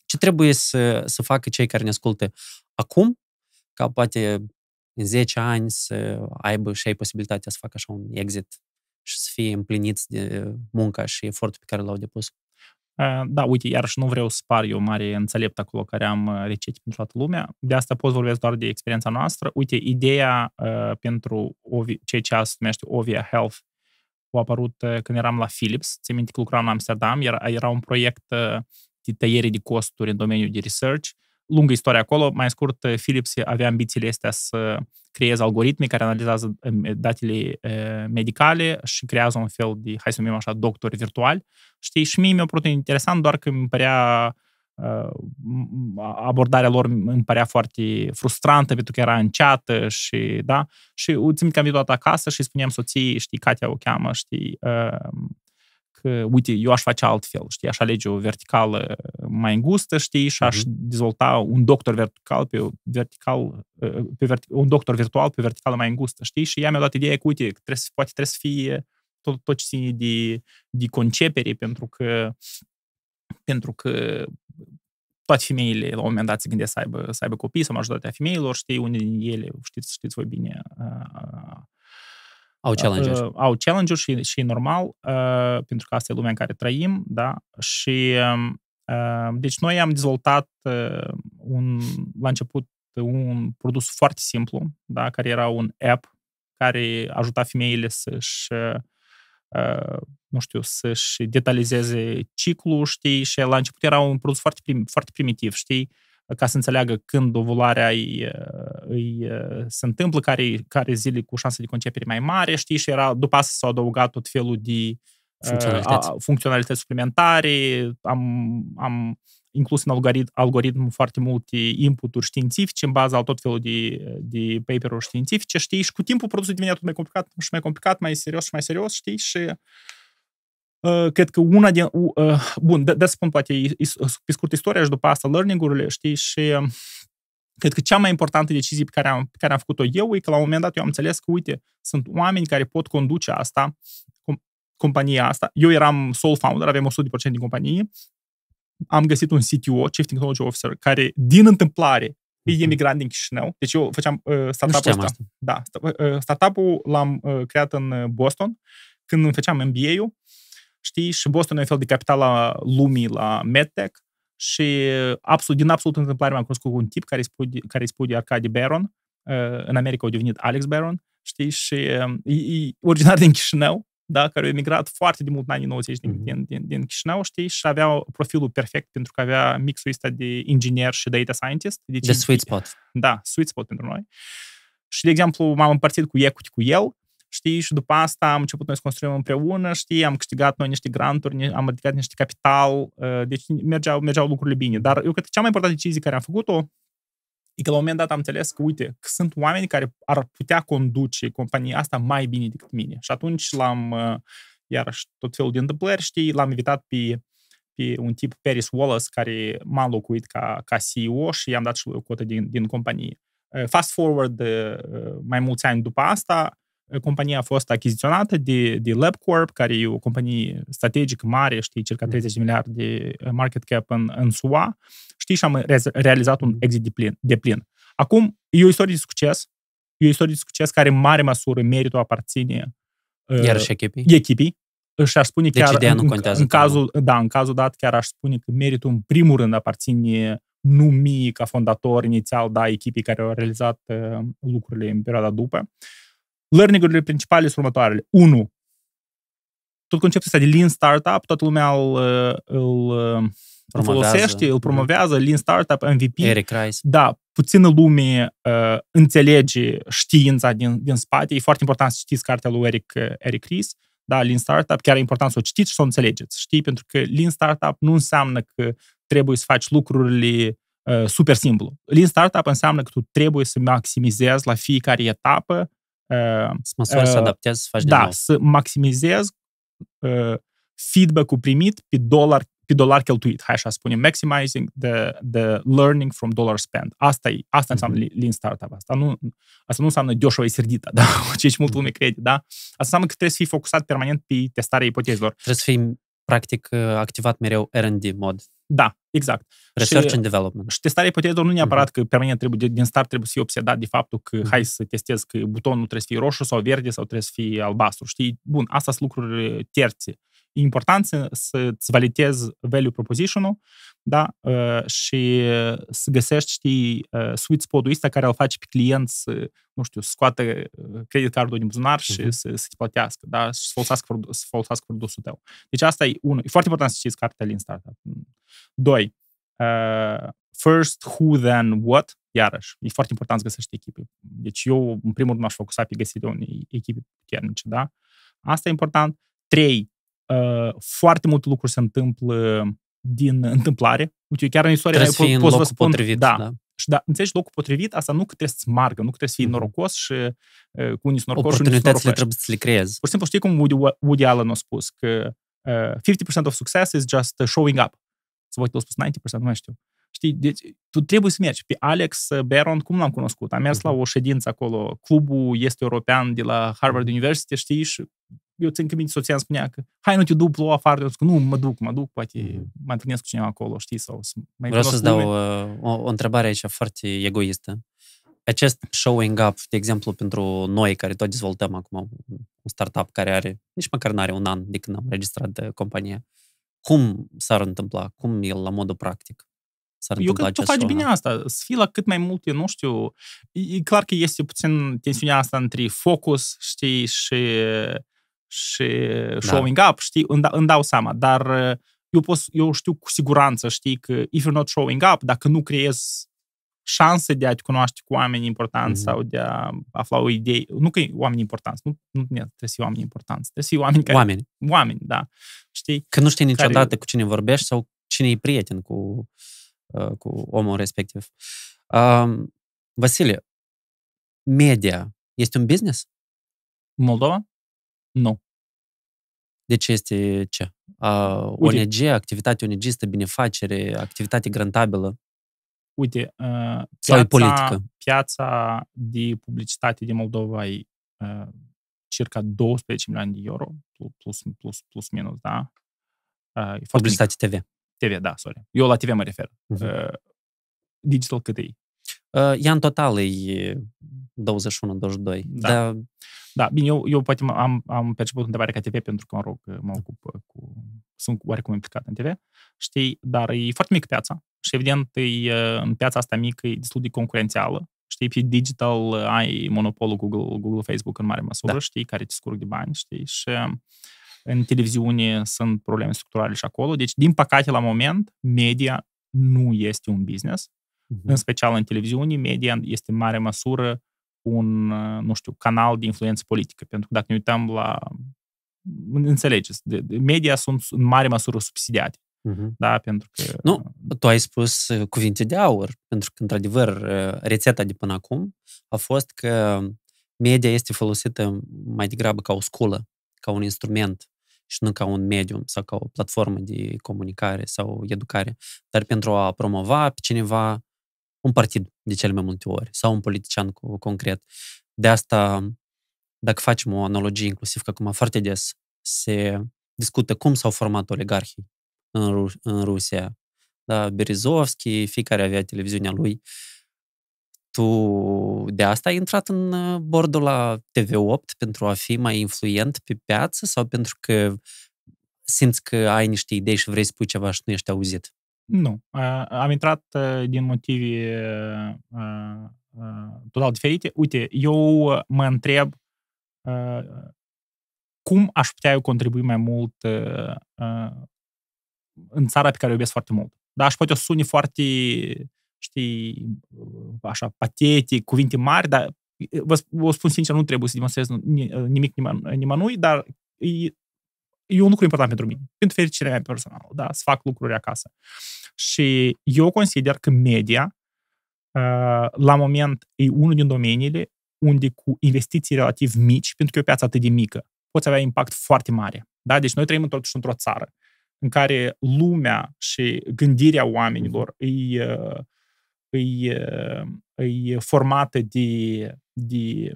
Ce trebuie să, să facă cei care ne ascultă acum, ca poate în 10 ani să aibă și ai posibilitatea să facă așa un exit și să fie împliniți de munca și efortul pe care l-au depus? Da, uite, iarăși nu vreau să par eu mare înțelept acolo care am uh, recete pentru toată lumea. De asta pot vorbesc doar de experiența noastră. Uite, ideea uh, pentru OVI, ceea ce se numește OVIA Health au apărut uh, când eram la Philips. Ți minte că lucram la Amsterdam, era, era un proiect uh, de tăiere de costuri în domeniul de research. Lungă istorie acolo, mai scurt, uh, Philips avea ambițiile astea să creeze algoritmi care analizează um, datele medicale și creează un fel de, hai să numim așa, doctori virtuali. Știi, și mie mi-a părut interesant, doar că îmi părea abordarea lor îmi părea foarte frustrantă pentru că era înceată și, da, și țin că am venit toată acasă și spuneam soției, știi, Katia o cheamă, știi, um, că, uite, eu aș face altfel, știi, aș alege o verticală mai îngustă, știi, și aș uh-huh. dezvolta un doctor vertical pe vertical, uh, pe vert, un doctor virtual pe verticală mai îngustă, știi, și ea mi-a dat ideea că, uite, trebuie, să, poate trebuie să fie tot, tot ce ține de, de concepere, pentru că pentru că toate femeile la un moment dat se gândesc să aibă, să aibă copii sau majoritatea femeilor, știi, unii din ele, știți, știți voi bine, au uh, challenge uh, Au challenge uh, și, și normal, uh, pentru că asta e lumea în care trăim, da, și um, uh, deci noi am dezvoltat uh, un, la început un produs foarte simplu, da, care era un app care ajuta femeile să-și uh, nu știu, să-și detalizeze ciclul, știi, și la început era un produs foarte, prim, foarte primitiv, știi, ca să înțeleagă când ovularea îi, uh, îi uh, se întâmplă, care, care zile cu șanse de concepere mai mare, știi, și era, după asta s-au adăugat tot felul de uh, funcționalități, a, funcționalități suplimentare, am, am inclus în algoritm, algoritm foarte multe inputuri științifice în baza al tot felul de, de paper-uri științifice, știi, și cu timpul produsul devine tot mai complicat și mai complicat, mai serios și mai serios, știi, și uh, cred că una din... Uh, bun, de să spun poate pe scurt istoria și după asta learning-urile, știi, și um, cred că cea mai importantă decizie pe care am, pe care am făcut-o eu e că la un moment dat eu am înțeles că, uite, sunt oameni care pot conduce asta, compania asta. Eu eram sole founder, aveam 100% din companie, am găsit un CTO, Chief Technology Officer, care din întâmplare e mhm. emigrant din Chișinău. Deci eu făceam uh, startup-ul ăsta. Da, uh, startup-ul l-am uh, creat în uh, Boston când îmi făceam MBA-ul. Știi, și Boston e un fel de capitala lumii la MedTech și uh, absolut, din absolut întâmplare m-am cunoscut cu un tip care spune, care spune Arcadi Baron, uh, în America a devenit Alex Baron, știi, și uh, e, e originar din Chișinău da, care au emigrat foarte de mult în anii 90 din, mm-hmm. din, din, din Chișinău, știi, și aveau profilul perfect pentru că avea mixul ăsta de inginer și data scientist. Deci, The sweet spot. Da, sweet spot pentru noi. Și, de exemplu, m-am împărțit cu Ecuti, cu el, știi, și după asta am început noi să construim împreună, știi, am câștigat noi niște granturi, am ridicat niște capital, uh, deci mergeau, mergeau lucrurile bine. Dar eu cred că cea mai importantă decizie care am făcut-o E că la un moment dat am înțeles că, uite, că sunt oameni care ar putea conduce compania asta mai bine decât mine. Și atunci l-am, uh, iarăși, tot felul de întâmplări, știi, l-am invitat pe, pe un tip, Paris Wallace, care m-a locuit ca, ca CEO și i-am dat și lui o cotă din, din companie. Uh, fast forward uh, mai mulți ani după asta, compania a fost achiziționată de, de LabCorp, care e o companie strategică mare, știi, circa 30 mm. de miliarde uh, market cap în, în SUA, știi, și am realizat un mm. exit de plin. De plin. Acum, e o istorie de succes, e o istorie de succes care în mare măsură meritul aparține uh, și echipii. echipii. Și aș spune deci chiar, deci în, în, cazul, da, în cazul dat, chiar aș spune că meritul în primul rând aparține nu mie ca fondator inițial, da, echipii care au realizat uh, lucrurile în perioada după. Uh, Learning-urile principale sunt următoarele. 1. Tot conceptul ăsta de lean startup, toată lumea îl, uh, îl, îl uh, folosește, îl mhm. promovează, lean startup, MVP. Eric Rice. Da, puțină lume uh, înțelege știința din, din spate. E foarte important să citiți cartea lui Eric, uh, Eric Ries, da, Lean Startup. Chiar e important să o citiți și să o înțelegeți, știi? Pentru că Lean Startup nu înseamnă că trebuie să faci lucrurile uh, super simplu. Lean Startup înseamnă că tu trebuie să maximizezi la fiecare etapă uh, să adaptezi, să faci Da, nou. să maximizez uh, feedback-ul primit pe dolar, pe dolar cheltuit, hai așa spunem, maximizing the, the learning from dollar spent. Asta, e, asta înseamnă mm-hmm. lean startup. Asta nu, asta nu înseamnă deoșoa e da? ce mult mhm. lume crede, da? Asta înseamnă că trebuie să fii focusat permanent pe testarea ipotezelor. Trebuie să fii practic, uh, activat mereu R&D mod. Da, exact. Research și, and development. Și testarea ipoteză nu neapărat uh-huh. că pe mine trebuie, din start trebuie să fie obsedat de faptul că uh-huh. hai să testez că butonul trebuie să fie roșu sau verde sau trebuie să fie albastru. Știi? Bun, asta sunt lucruri terțe. E important să, să-ți validezi value proposition-ul da? Ă, și să găsești, știi, ă, sweet spot-ul ăsta care îl face pe client să, nu știu, scoate ă, credit cardul din buzunar uh-huh. și mhm. să, să-ți plătească, da? și să folosească, să folosească produsul tău. Deci asta e unul. E foarte important să știți capital în startup. Doi, uh, first, who, then, what, iarăși, e foarte important să găsești echipe. Deci eu, în primul rând, m-aș focusa pe găsirea unei echipe puternice, da? Asta e important. Trei, Uh, foarte multe lucruri se întâmplă din întâmplare. Uite, chiar în istoria trebuie să pot, pot să vă potrivit, da, da. Și da, înțelegi, locul potrivit, asta nu că trebuie să-ți margă, nu că trebuie să fii mhm. norocos și uh, cu unii sunt norocoși și unii sunt trebuie să le creezi. Pur și simplu știi cum Woody, Woody Allen a spus că uh, 50% of success is just showing up. Să poate spus 90%, nu mai știu. Știi, deci tu trebuie să mergi. Pe Alex Baron, cum l-am cunoscut? Am mers la mhm. o ședință acolo, clubul este european de la Harvard mhm. University, știi, și eu țin că minte, soția îmi spunea că hai nu te duplu afară, eu zic nu, mă duc, mă duc, poate mhm. mă întâlnesc cu cineva acolo, știi, sau să mai Vreau să-ți dau uh, o, o întrebare aici foarte egoistă. Acest showing up, de exemplu, pentru noi care tot dezvoltăm acum un startup care are, nici măcar nu are un an de când am registrat de uh, compania, cum s-ar întâmpla? Cum e la modul practic? s-ar Eu cred că tu faci bine da. asta, să fii la cât mai multe, nu știu, e, clar că este puțin tensiunea asta între focus, știi, și, și da. showing da. up, știi, îmi, da, îmi dau seama, dar eu, pot, eu știu cu siguranță, știi, că if you're not showing up, dacă nu creezi șanse de a te cunoaște cu oameni importanți mm-hmm. sau de a afla o idee. Nu că e oameni importanți, nu, nu trebuie să fie oameni importanți, trebuie să fie oameni care... Oameni. Oameni, da. Știi? Că nu știi niciodată care... cu cine vorbești sau cine e prieten cu cu omul respectiv. Um, Vasile, media este un business? Moldova? Nu. Deci este ce? Uh, ONG, activitate ong binefacere, activitate grantabilă? Uite, uh, piața, politică. piața de publicitate din Moldova e uh, circa 12 milioane de euro, plus, plus, plus minus, da? Uh, e publicitate mic. TV. TV, da, sorry. Eu la TV mă refer. Uh-huh. Uh, digital cât e? Uh, ea în total e 21-22. Da. da. da, bine, eu, eu poate am, am perceput întrebarea ca TV pentru că, mă rog, mă ocup uh, cu... Sunt oarecum implicat în TV, știi, dar e foarte mică piața și evident e, uh, în piața asta mică e destul de concurențială. Știi, pe digital uh, ai monopolul Google, Google Facebook în mare măsură, da. știi, care te scurg de bani, știi, și în televiziune sunt probleme structurale și acolo. Deci, din păcate, la moment, media nu este un business. Uh-huh. În special în televiziune, media este în mare măsură un, nu știu, canal de influență politică. Pentru că dacă ne uităm la... Înțelegeți, media sunt în mare măsură subsidiate. Uh-huh. Da, pentru că... Nu, tu ai spus uh, cuvinte de aur, pentru că, într-adevăr, uh, rețeta de până acum a fost că media este folosită mai degrabă ca o sculă ca un instrument și nu ca un medium sau ca o platformă de comunicare sau educare, dar pentru a promova pe cineva un partid de cele mai multe ori sau un politician cu, concret. De asta, dacă facem o analogie, inclusiv că acum foarte des se discută cum s-au format oligarhii în, Ru- în Rusia. Da, Berizovski, fiecare avea televiziunea lui, uh, tu de asta ai intrat în uh, bordul la TV8 pentru a fi mai influent pe piață sau pentru că simți că ai niște idei și vrei să spui ceva și nu ești auzit? Nu. Am intrat uh, din motive uh, total diferite. Uite, eu mă întreb cum aș putea eu contribui mai mult în țara pe care o iubesc foarte mult. Da, aș putea o suni foarte știi, așa, patetic, cuvinte mari, dar vă, vă spun sincer, nu trebuie să demonstrez nimic nimănui, dar e, e un lucru important pentru mine, pentru fericirea mea personală, da, să fac lucruri acasă. Și eu consider că media, ă, la moment, e unul din domeniile unde cu investiții relativ mici, pentru că e o piață atât de mică, poți avea impact foarte mare. Da? Deci noi trăim totuși într-o țară în care lumea și gândirea oamenilor e mhm e, e formată de, de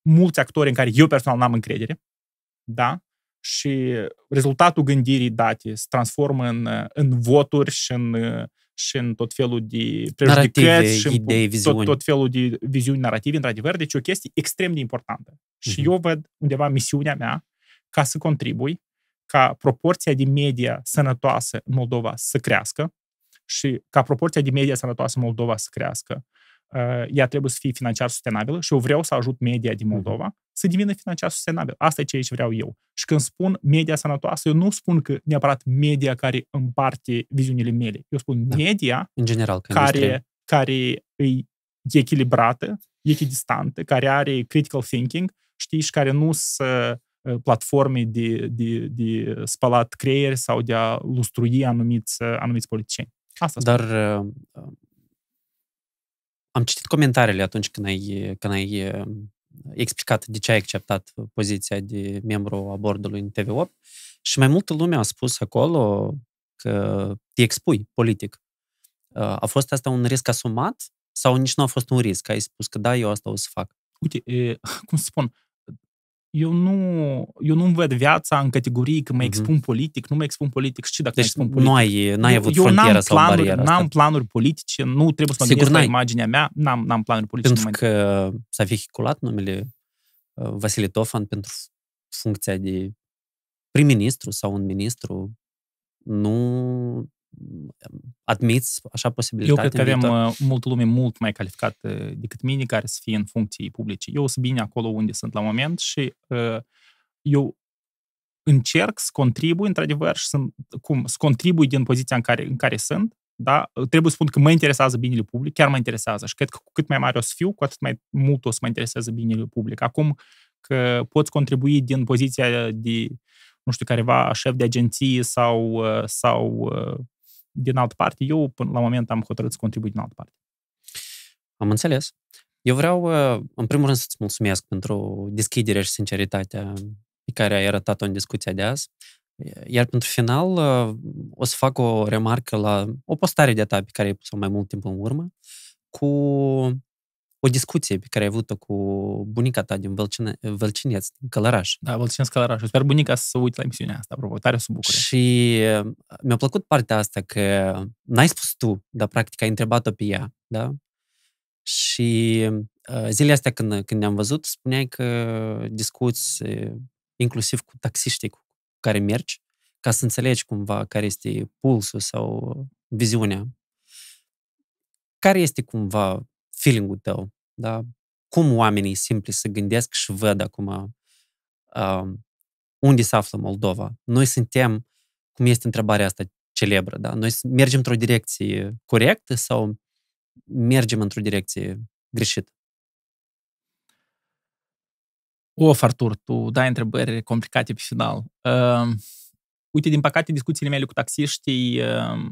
mulți actori în care eu personal n-am încredere, da? Și rezultatul gândirii date se transformă în, în voturi și în, și în tot felul de prejudicăți și în idei, tot, tot felul de viziuni narrative, într-adevăr. Deci e o chestie extrem de importantă. Mm-hmm. Și mhm. eu văd undeva misiunea mea ca să contribui ca proporția de media sănătoasă în Moldova să crească, și ca proporția de media sănătoasă Moldova să crească, uh, ea trebuie să fie financiar sustenabilă și eu vreau să ajut media din mhm. Moldova să devină financiar sustenabilă. Asta e ceea ce vreau eu. Și când spun media sănătoasă, eu nu spun că neapărat media care împarte viziunile mele. Eu spun da. media în general, că care, care e echilibrată, echidistantă, care are critical thinking, știi, și care nu să uh, platforme de, de, de spălat creier sau de a lustrui anumiți, uh, anumiți politicieni. Asta Dar uh, uh, am citit comentariile atunci când ai, când ai uh, explicat de ce ai acceptat poziția de membru a bordului în TV8 și mai multă lume a spus acolo că te expui politic. Uh, a fost asta un risc asumat sau nici nu a fost un risc? Ai spus că da, eu asta o să fac. Uite, e, cum să spun, eu nu, eu nu văd viața în categorii că mă uh-huh. expun politic, nu mă expun politic și dacă deci mă expun politic. Nu ai, n-ai avut eu, eu n-am sau planuri, bariera n-am asta. planuri politice, nu trebuie să mă gândesc la imaginea mea, n-am, n-am planuri politice. Pentru că s-a vehiculat numele uh, Vasile Tofan pentru funcția de prim-ministru sau un ministru, nu admiți așa posibilitatea Eu cred că avem uh, multă lume mult mai calificată decât mine care să fie în funcții publice. Eu sunt bine acolo unde sunt la moment și uh, eu încerc să contribui, într-adevăr, și să, cum, să contribui din poziția în care, în care sunt, da? Trebuie să spun că mă interesează binele public, chiar mă interesează și cred că cu cât mai mare o să fiu, cu atât mai mult o să mă interesează binele public. Acum că poți contribui din poziția de, nu știu, careva șef de agenție sau, uh, sau uh, din altă parte. Eu, până la moment, am hotărât să contribui din altă parte. Am înțeles. Eu vreau, uh, în primul rând, să-ți mulțumesc pentru deschiderea și sinceritatea pe care ai arătat-o în discuția de azi. Iar pentru final, uh, o să fac o remarcă la o postare de-a ta pe care ai pus-o mai mult timp în urmă, cu o discuție pe care ai avut-o cu bunica ta din Vălcine, Vălcineț, din Călăraș. Da, Vălcineț Călăraș. Sper bunica să se uite la emisiunea asta, apropo, tare să bucure. Și uh, mi-a plăcut partea asta că n-ai spus tu, dar practic ai întrebat-o pe ea, da? Și uh, zilele astea când, când ne-am văzut, spuneai că discuți uh, inclusiv cu taxiștii cu care mergi, ca să înțelegi cumva care este pulsul sau viziunea. Care este cumva feeling-ul tău. Da? Cum oamenii simpli se gândesc și văd acum uh, unde se află Moldova. Noi suntem, cum este întrebarea asta celebră, da? noi mergem într-o direcție corectă sau mergem într-o direcție greșită? O, Artur, tu dai întrebări complicate pe final. Uh, uite, din păcate, discuțiile mele cu taxiștii uh,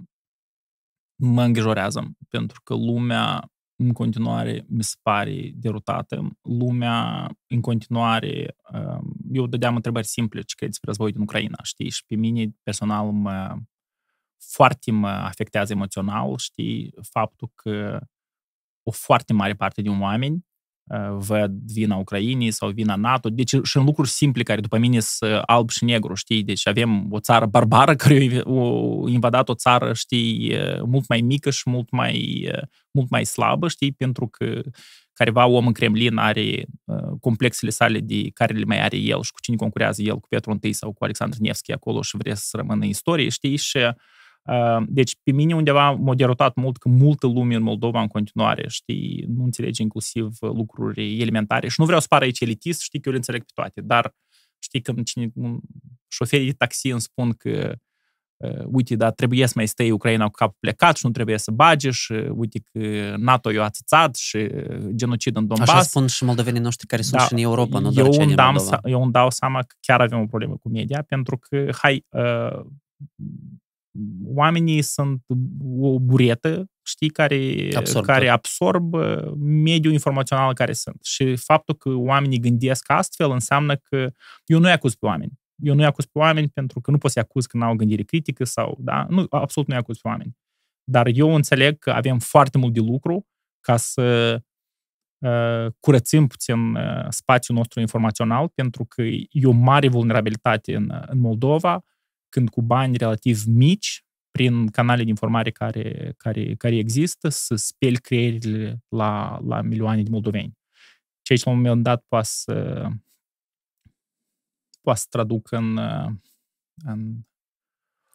mă îngrijorează, pentru că lumea în continuare mi se pare derutată. Lumea, în continuare, um, eu dădeam întrebări simple ce crezi despre război din Ucraina, știi? Și pe mine personal mă, foarte mă afectează emoțional, știi? Faptul că o foarte mare parte din oameni văd vina Ucrainei sau vina NATO, deci și în lucruri simple care după mine sunt alb și negru, știi? Deci avem o țară barbară care a invadat o țară, știi, mult mai mică și mult mai, mult mai slabă, știi, pentru că careva om în Kremlin are complexele sale de care le mai are el și cu cine concurează el, cu Petru I sau cu Alexandru Nevski acolo și vrea să rămână în istorie, știi? Și Ehm, deci, pe mine undeva m-a derutat mult că multă lume în Moldova în continuare, știi, nu înțelege inclusiv lucruri elementare și nu vreau să par aici elitist, știi că eu le înțeleg pe toate, dar știi că cine, șoferii de taxi îmi spun că uite, dar trebuie să mai stăi Ucraina cu capul plecat și nu trebuie să bage și uite că NATO i-a atâțat și genocid în Donbass. Așa spun și moldovenii noștri care sunt da, și în Europa, nu eu doar dau, Eu îmi dau seama că chiar avem o problemă cu media, pentru că, hai, oamenii sunt o buretă, știi, care, absorb. care absorb uh, mediul informațional care sunt. Și faptul că oamenii gândesc astfel înseamnă că eu nu-i acuz pe oameni. Eu nu-i acuz pe oameni pentru că nu pot să-i acuz că n-au gândire critică sau, da, nu, absolut nu-i acuz pe oameni. Dar eu înțeleg că avem foarte mult de lucru ca să uh, curățim puțin uh, spațiul nostru informațional, pentru că e o mare vulnerabilitate în, în Moldova, când cu bani relativ mici, prin canale de informare care, care, care există, să speli creierile la, la milioane de moldoveni. Ceea ce la un moment dat poate să, poate să traducă în, în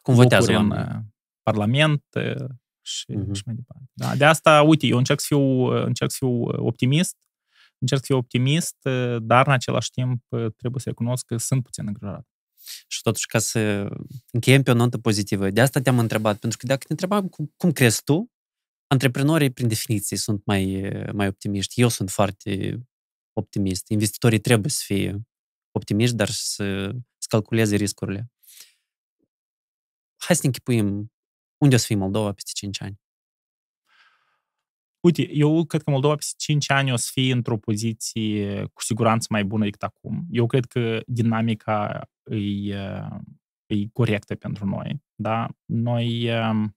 cum votează în Parlament uh, și, uh-huh. și mhm. mai departe. Da, de asta, uite, eu încerc să fiu, încerc să fiu uh, optimist, încerc să fiu optimist, uh, dar în același timp trebuie să recunosc că sunt puțin îngrijorat. Și totuși, ca să încheiem pe o notă pozitivă, de asta te-am întrebat, pentru că dacă te întrebam cum, cum crezi tu, antreprenorii, prin definiție, sunt mai, mai optimiști. Eu sunt foarte optimist. Investitorii trebuie să fie optimiști, dar să, să calculeze riscurile. Hai să ne închipuim unde o să fie Moldova peste 5 ani. Uite, eu cred că Moldova peste 5 ani o să fie într-o poziție cu siguranță mai bună decât acum. Eu cred că dinamica e e uh, corectă pentru noi. Da? Noi, um,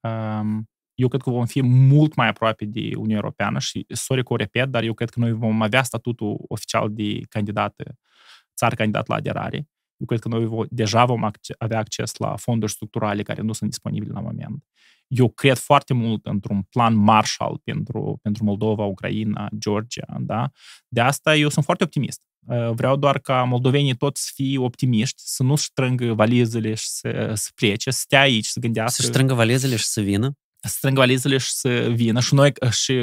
um, eu cred că vom fi mult mai aproape de Uniunea Europeană și, sorry că o repet, dar eu cred că noi vom avea statutul oficial de candidat, țară candidat la aderare. Eu cred că noi deja vom avea acces la fonduri structurale care nu sunt disponibile la moment eu cred foarte mult într-un plan Marshall pentru, pentru Moldova, Ucraina, Georgia, da? De asta eu sunt foarte optimist. Uh, vreau doar ca moldovenii toți să fie optimiști, să nu strângă valizele și să, să plece, să stea aici, să gândească. Să strângă valizele și să vină? Să strângă valizele și să vină. Și noi și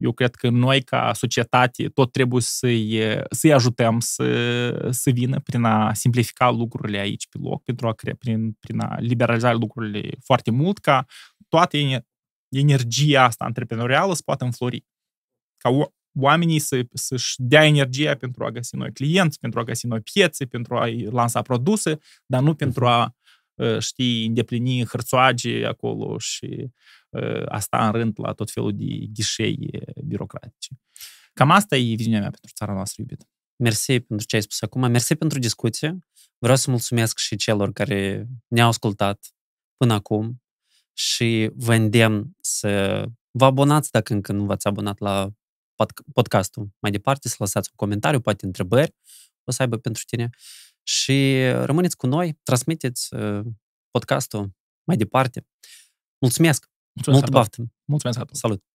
eu cred că noi, ca societate, tot trebuie să-i, să-i ajutăm să, să vină prin a simplifica lucrurile aici pe loc, pentru a crea, prin, prin a liberaliza lucrurile foarte mult, ca toată energia asta antreprenorială să poată înflori. Ca oamenii să, să-și dea energia pentru a găsi noi clienți, pentru a găsi noi piețe, pentru a lansa produse, dar nu pentru mhm. a Ă, știi, îndeplini hărțoage acolo și ă, asta în rând la tot felul de ghișei birocratice. Cam asta e viziunea mea pentru țara noastră iubită. Mersi pentru ce ai spus acum, mersi pentru discuție. Vreau să mulțumesc și celor care ne-au ascultat până acum și vă îndemn să vă abonați dacă încă nu v-ați abonat la podcastul mai departe, să lăsați un comentariu, poate întrebări o să aibă pentru tine. Și uh, rămâneți cu noi, transmiteți uh, podcastul mai departe. Mulțumesc! Mulțumesc Mult baftă! Mulțumesc! Salut!